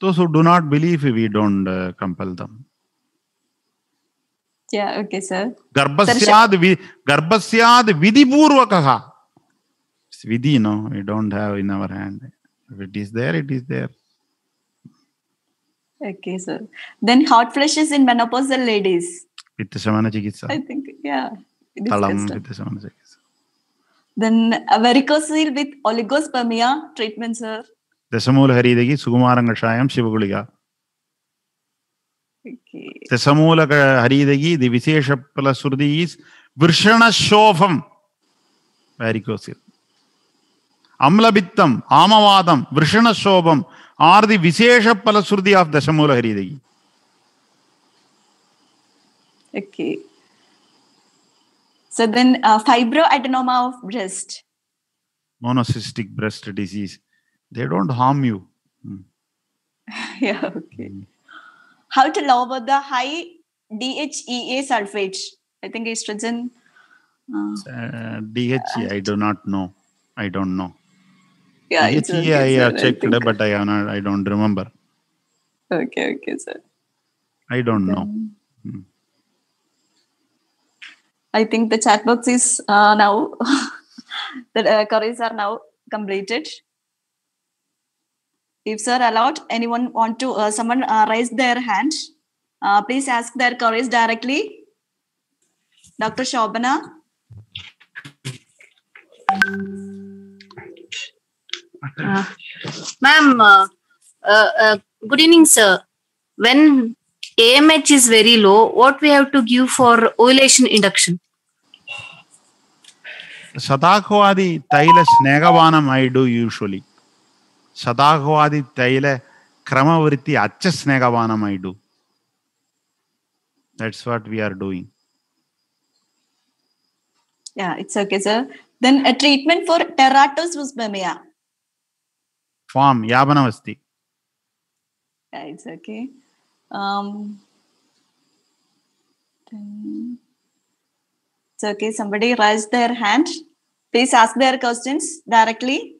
Those who do not believe, we don't uh, compel them. गर्भस्याद विधिपूर्वक विधि no you don't have in our hand it is there it is there okay sir then hot flushes in menopausal ladies पित्त समान चिकित्सा आई थिंक या तलम पित्त समान चिकित्सा then varicocele with oligospermia treatment sir दशमूल हरी देगी शिवगुलिका శశమూలక హరిదగి ది విశేష ఫల శృతి ఈస్ వృషణశోభం varicocele. Amlabittam, Amavadam, Vrishanashobam are the Vishesha Palasurdhi of Dashamula Haridagi. Okay. So then uh, fibroadenoma of breast. Monocystic breast disease. They don't harm you. Hmm. yeah, okay. Hmm. how to lower the high DHEA sulfate. I think estrogen. Uh, uh, DHEA, I do not know. I don't know. Yeah, DHEA, it's okay, I checked, I but I not. I don't remember. Okay, okay, sir. I don't know. Hmm. I think the chat box is uh, now *laughs* the uh, queries are now completed if sir allowed anyone want to uh, someone uh, raise their hand uh, please ask their queries directly dr shobana uh, ma'am uh, uh, uh, good evening sir when amh is very low what we have to give for ovulation induction satakhwadi taila snegavaanam i do usually Sadahvadityaile Kramavritti Acha Snegavanamaidu. That's what we are doing. Yeah, it's okay, sir. Then a treatment for teratosrusbemia. Form, Yabanavasti. Yeah, it's okay. Um, then it's okay. Somebody raise their hand. Please ask their questions directly.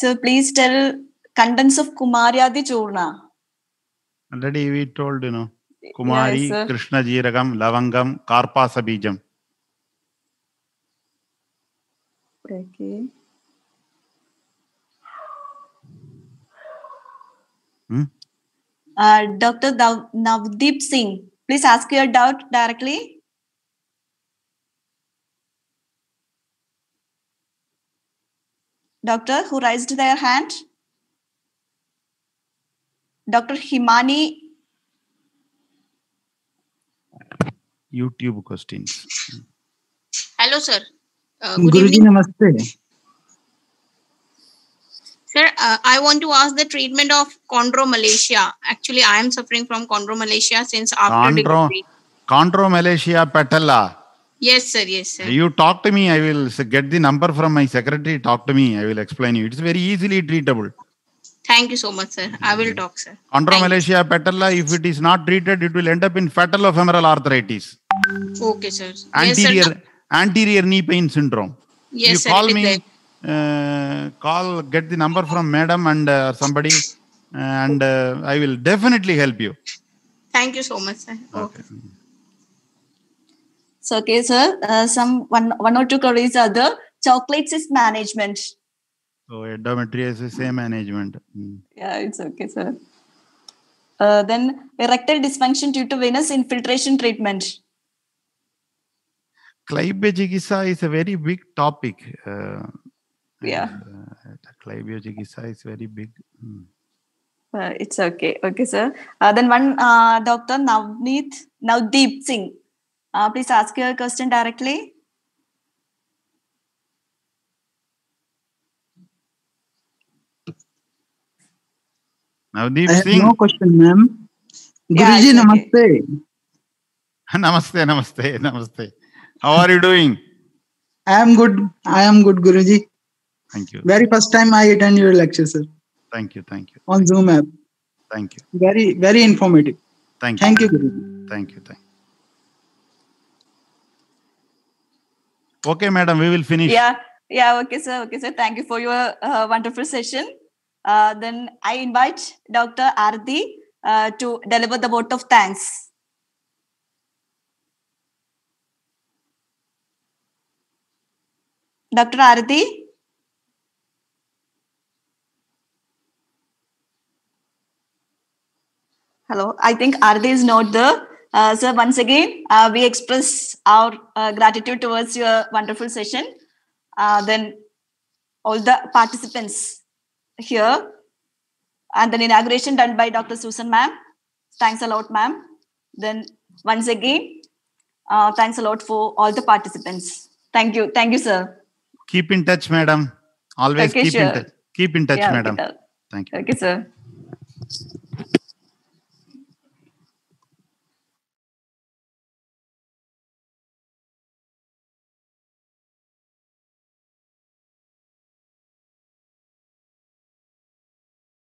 So please tell contents of Kumaryadi Churna. Already we told, you know, Kumari, yes, Krishna Jeeragam, Lavangam, Karpasa Bijam. Okay. Hmm? Uh, Dr. Nav- Navdeep Singh, please ask your doubt directly. Doctor, who raised their hand? Dr. Himani. YouTube questions. Hello, sir. Uh, Guruji, namaste. Sir, uh, I want to ask the treatment of chondromalacia. Actually, I am suffering from chondromalacia since after Chondro, degree. Chondromalacia patella. Yes, sir. Yes, sir. You talk to me. I will get the number from my secretary. Talk to me. I will explain you. It's very easily treatable. Thank you so much, sir. I will talk, sir. Chondromalacia patella, if it is not treated, it will end up in fatal femoral arthritis. Okay, sir. Anterior, yes, sir. anterior knee pain syndrome. Yes, you sir, call me. Uh, call, get the number from madam and uh, somebody, and uh, I will definitely help you. Thank you so much, sir. okay. okay. So, okay, sir, uh, some one, one or two queries are the chocolates is management. So, endometriosis is same management. Mm. Yeah, it's okay, sir. Uh, then erectile dysfunction due to venous infiltration treatment. Klebiochicissa is a very big topic. Uh, yeah. And, uh, is very big. Mm. Uh, it's okay. Okay, sir. Uh, then one uh, Dr. Navneet Navdeep Singh. Uh, please ask your question directly. Navdeep I have no question, ma'am. Yeah, Guruji, namaste. *laughs* namaste, namaste, namaste. How are you doing? I am good. I am good, Guruji. Thank you. Very first time I attend your lecture, sir. Thank you, thank you. On Zoom app. Thank you. Very, very informative. Thank you. Thank you, Guruji. Thank you, thank you. Okay, madam, we will finish. Yeah, yeah. Okay, sir. Okay, sir. Thank you for your uh, wonderful session. Uh, then I invite Dr. Ardi uh, to deliver the vote of thanks. Dr. ardi Hello, I think ardi is not there. Uh, once again, uh, we express our uh, gratitude towards your wonderful session. Uh, then, all the participants here, and then inauguration done by Dr. Susan, ma'am. Thanks a lot, ma'am. Then, once again, uh, thanks a lot for all the participants. Thank you. Thank you, sir. Keep in touch, madam. Always okay, keep, sure. in, keep in touch, madam. Thank you. Okay, sir.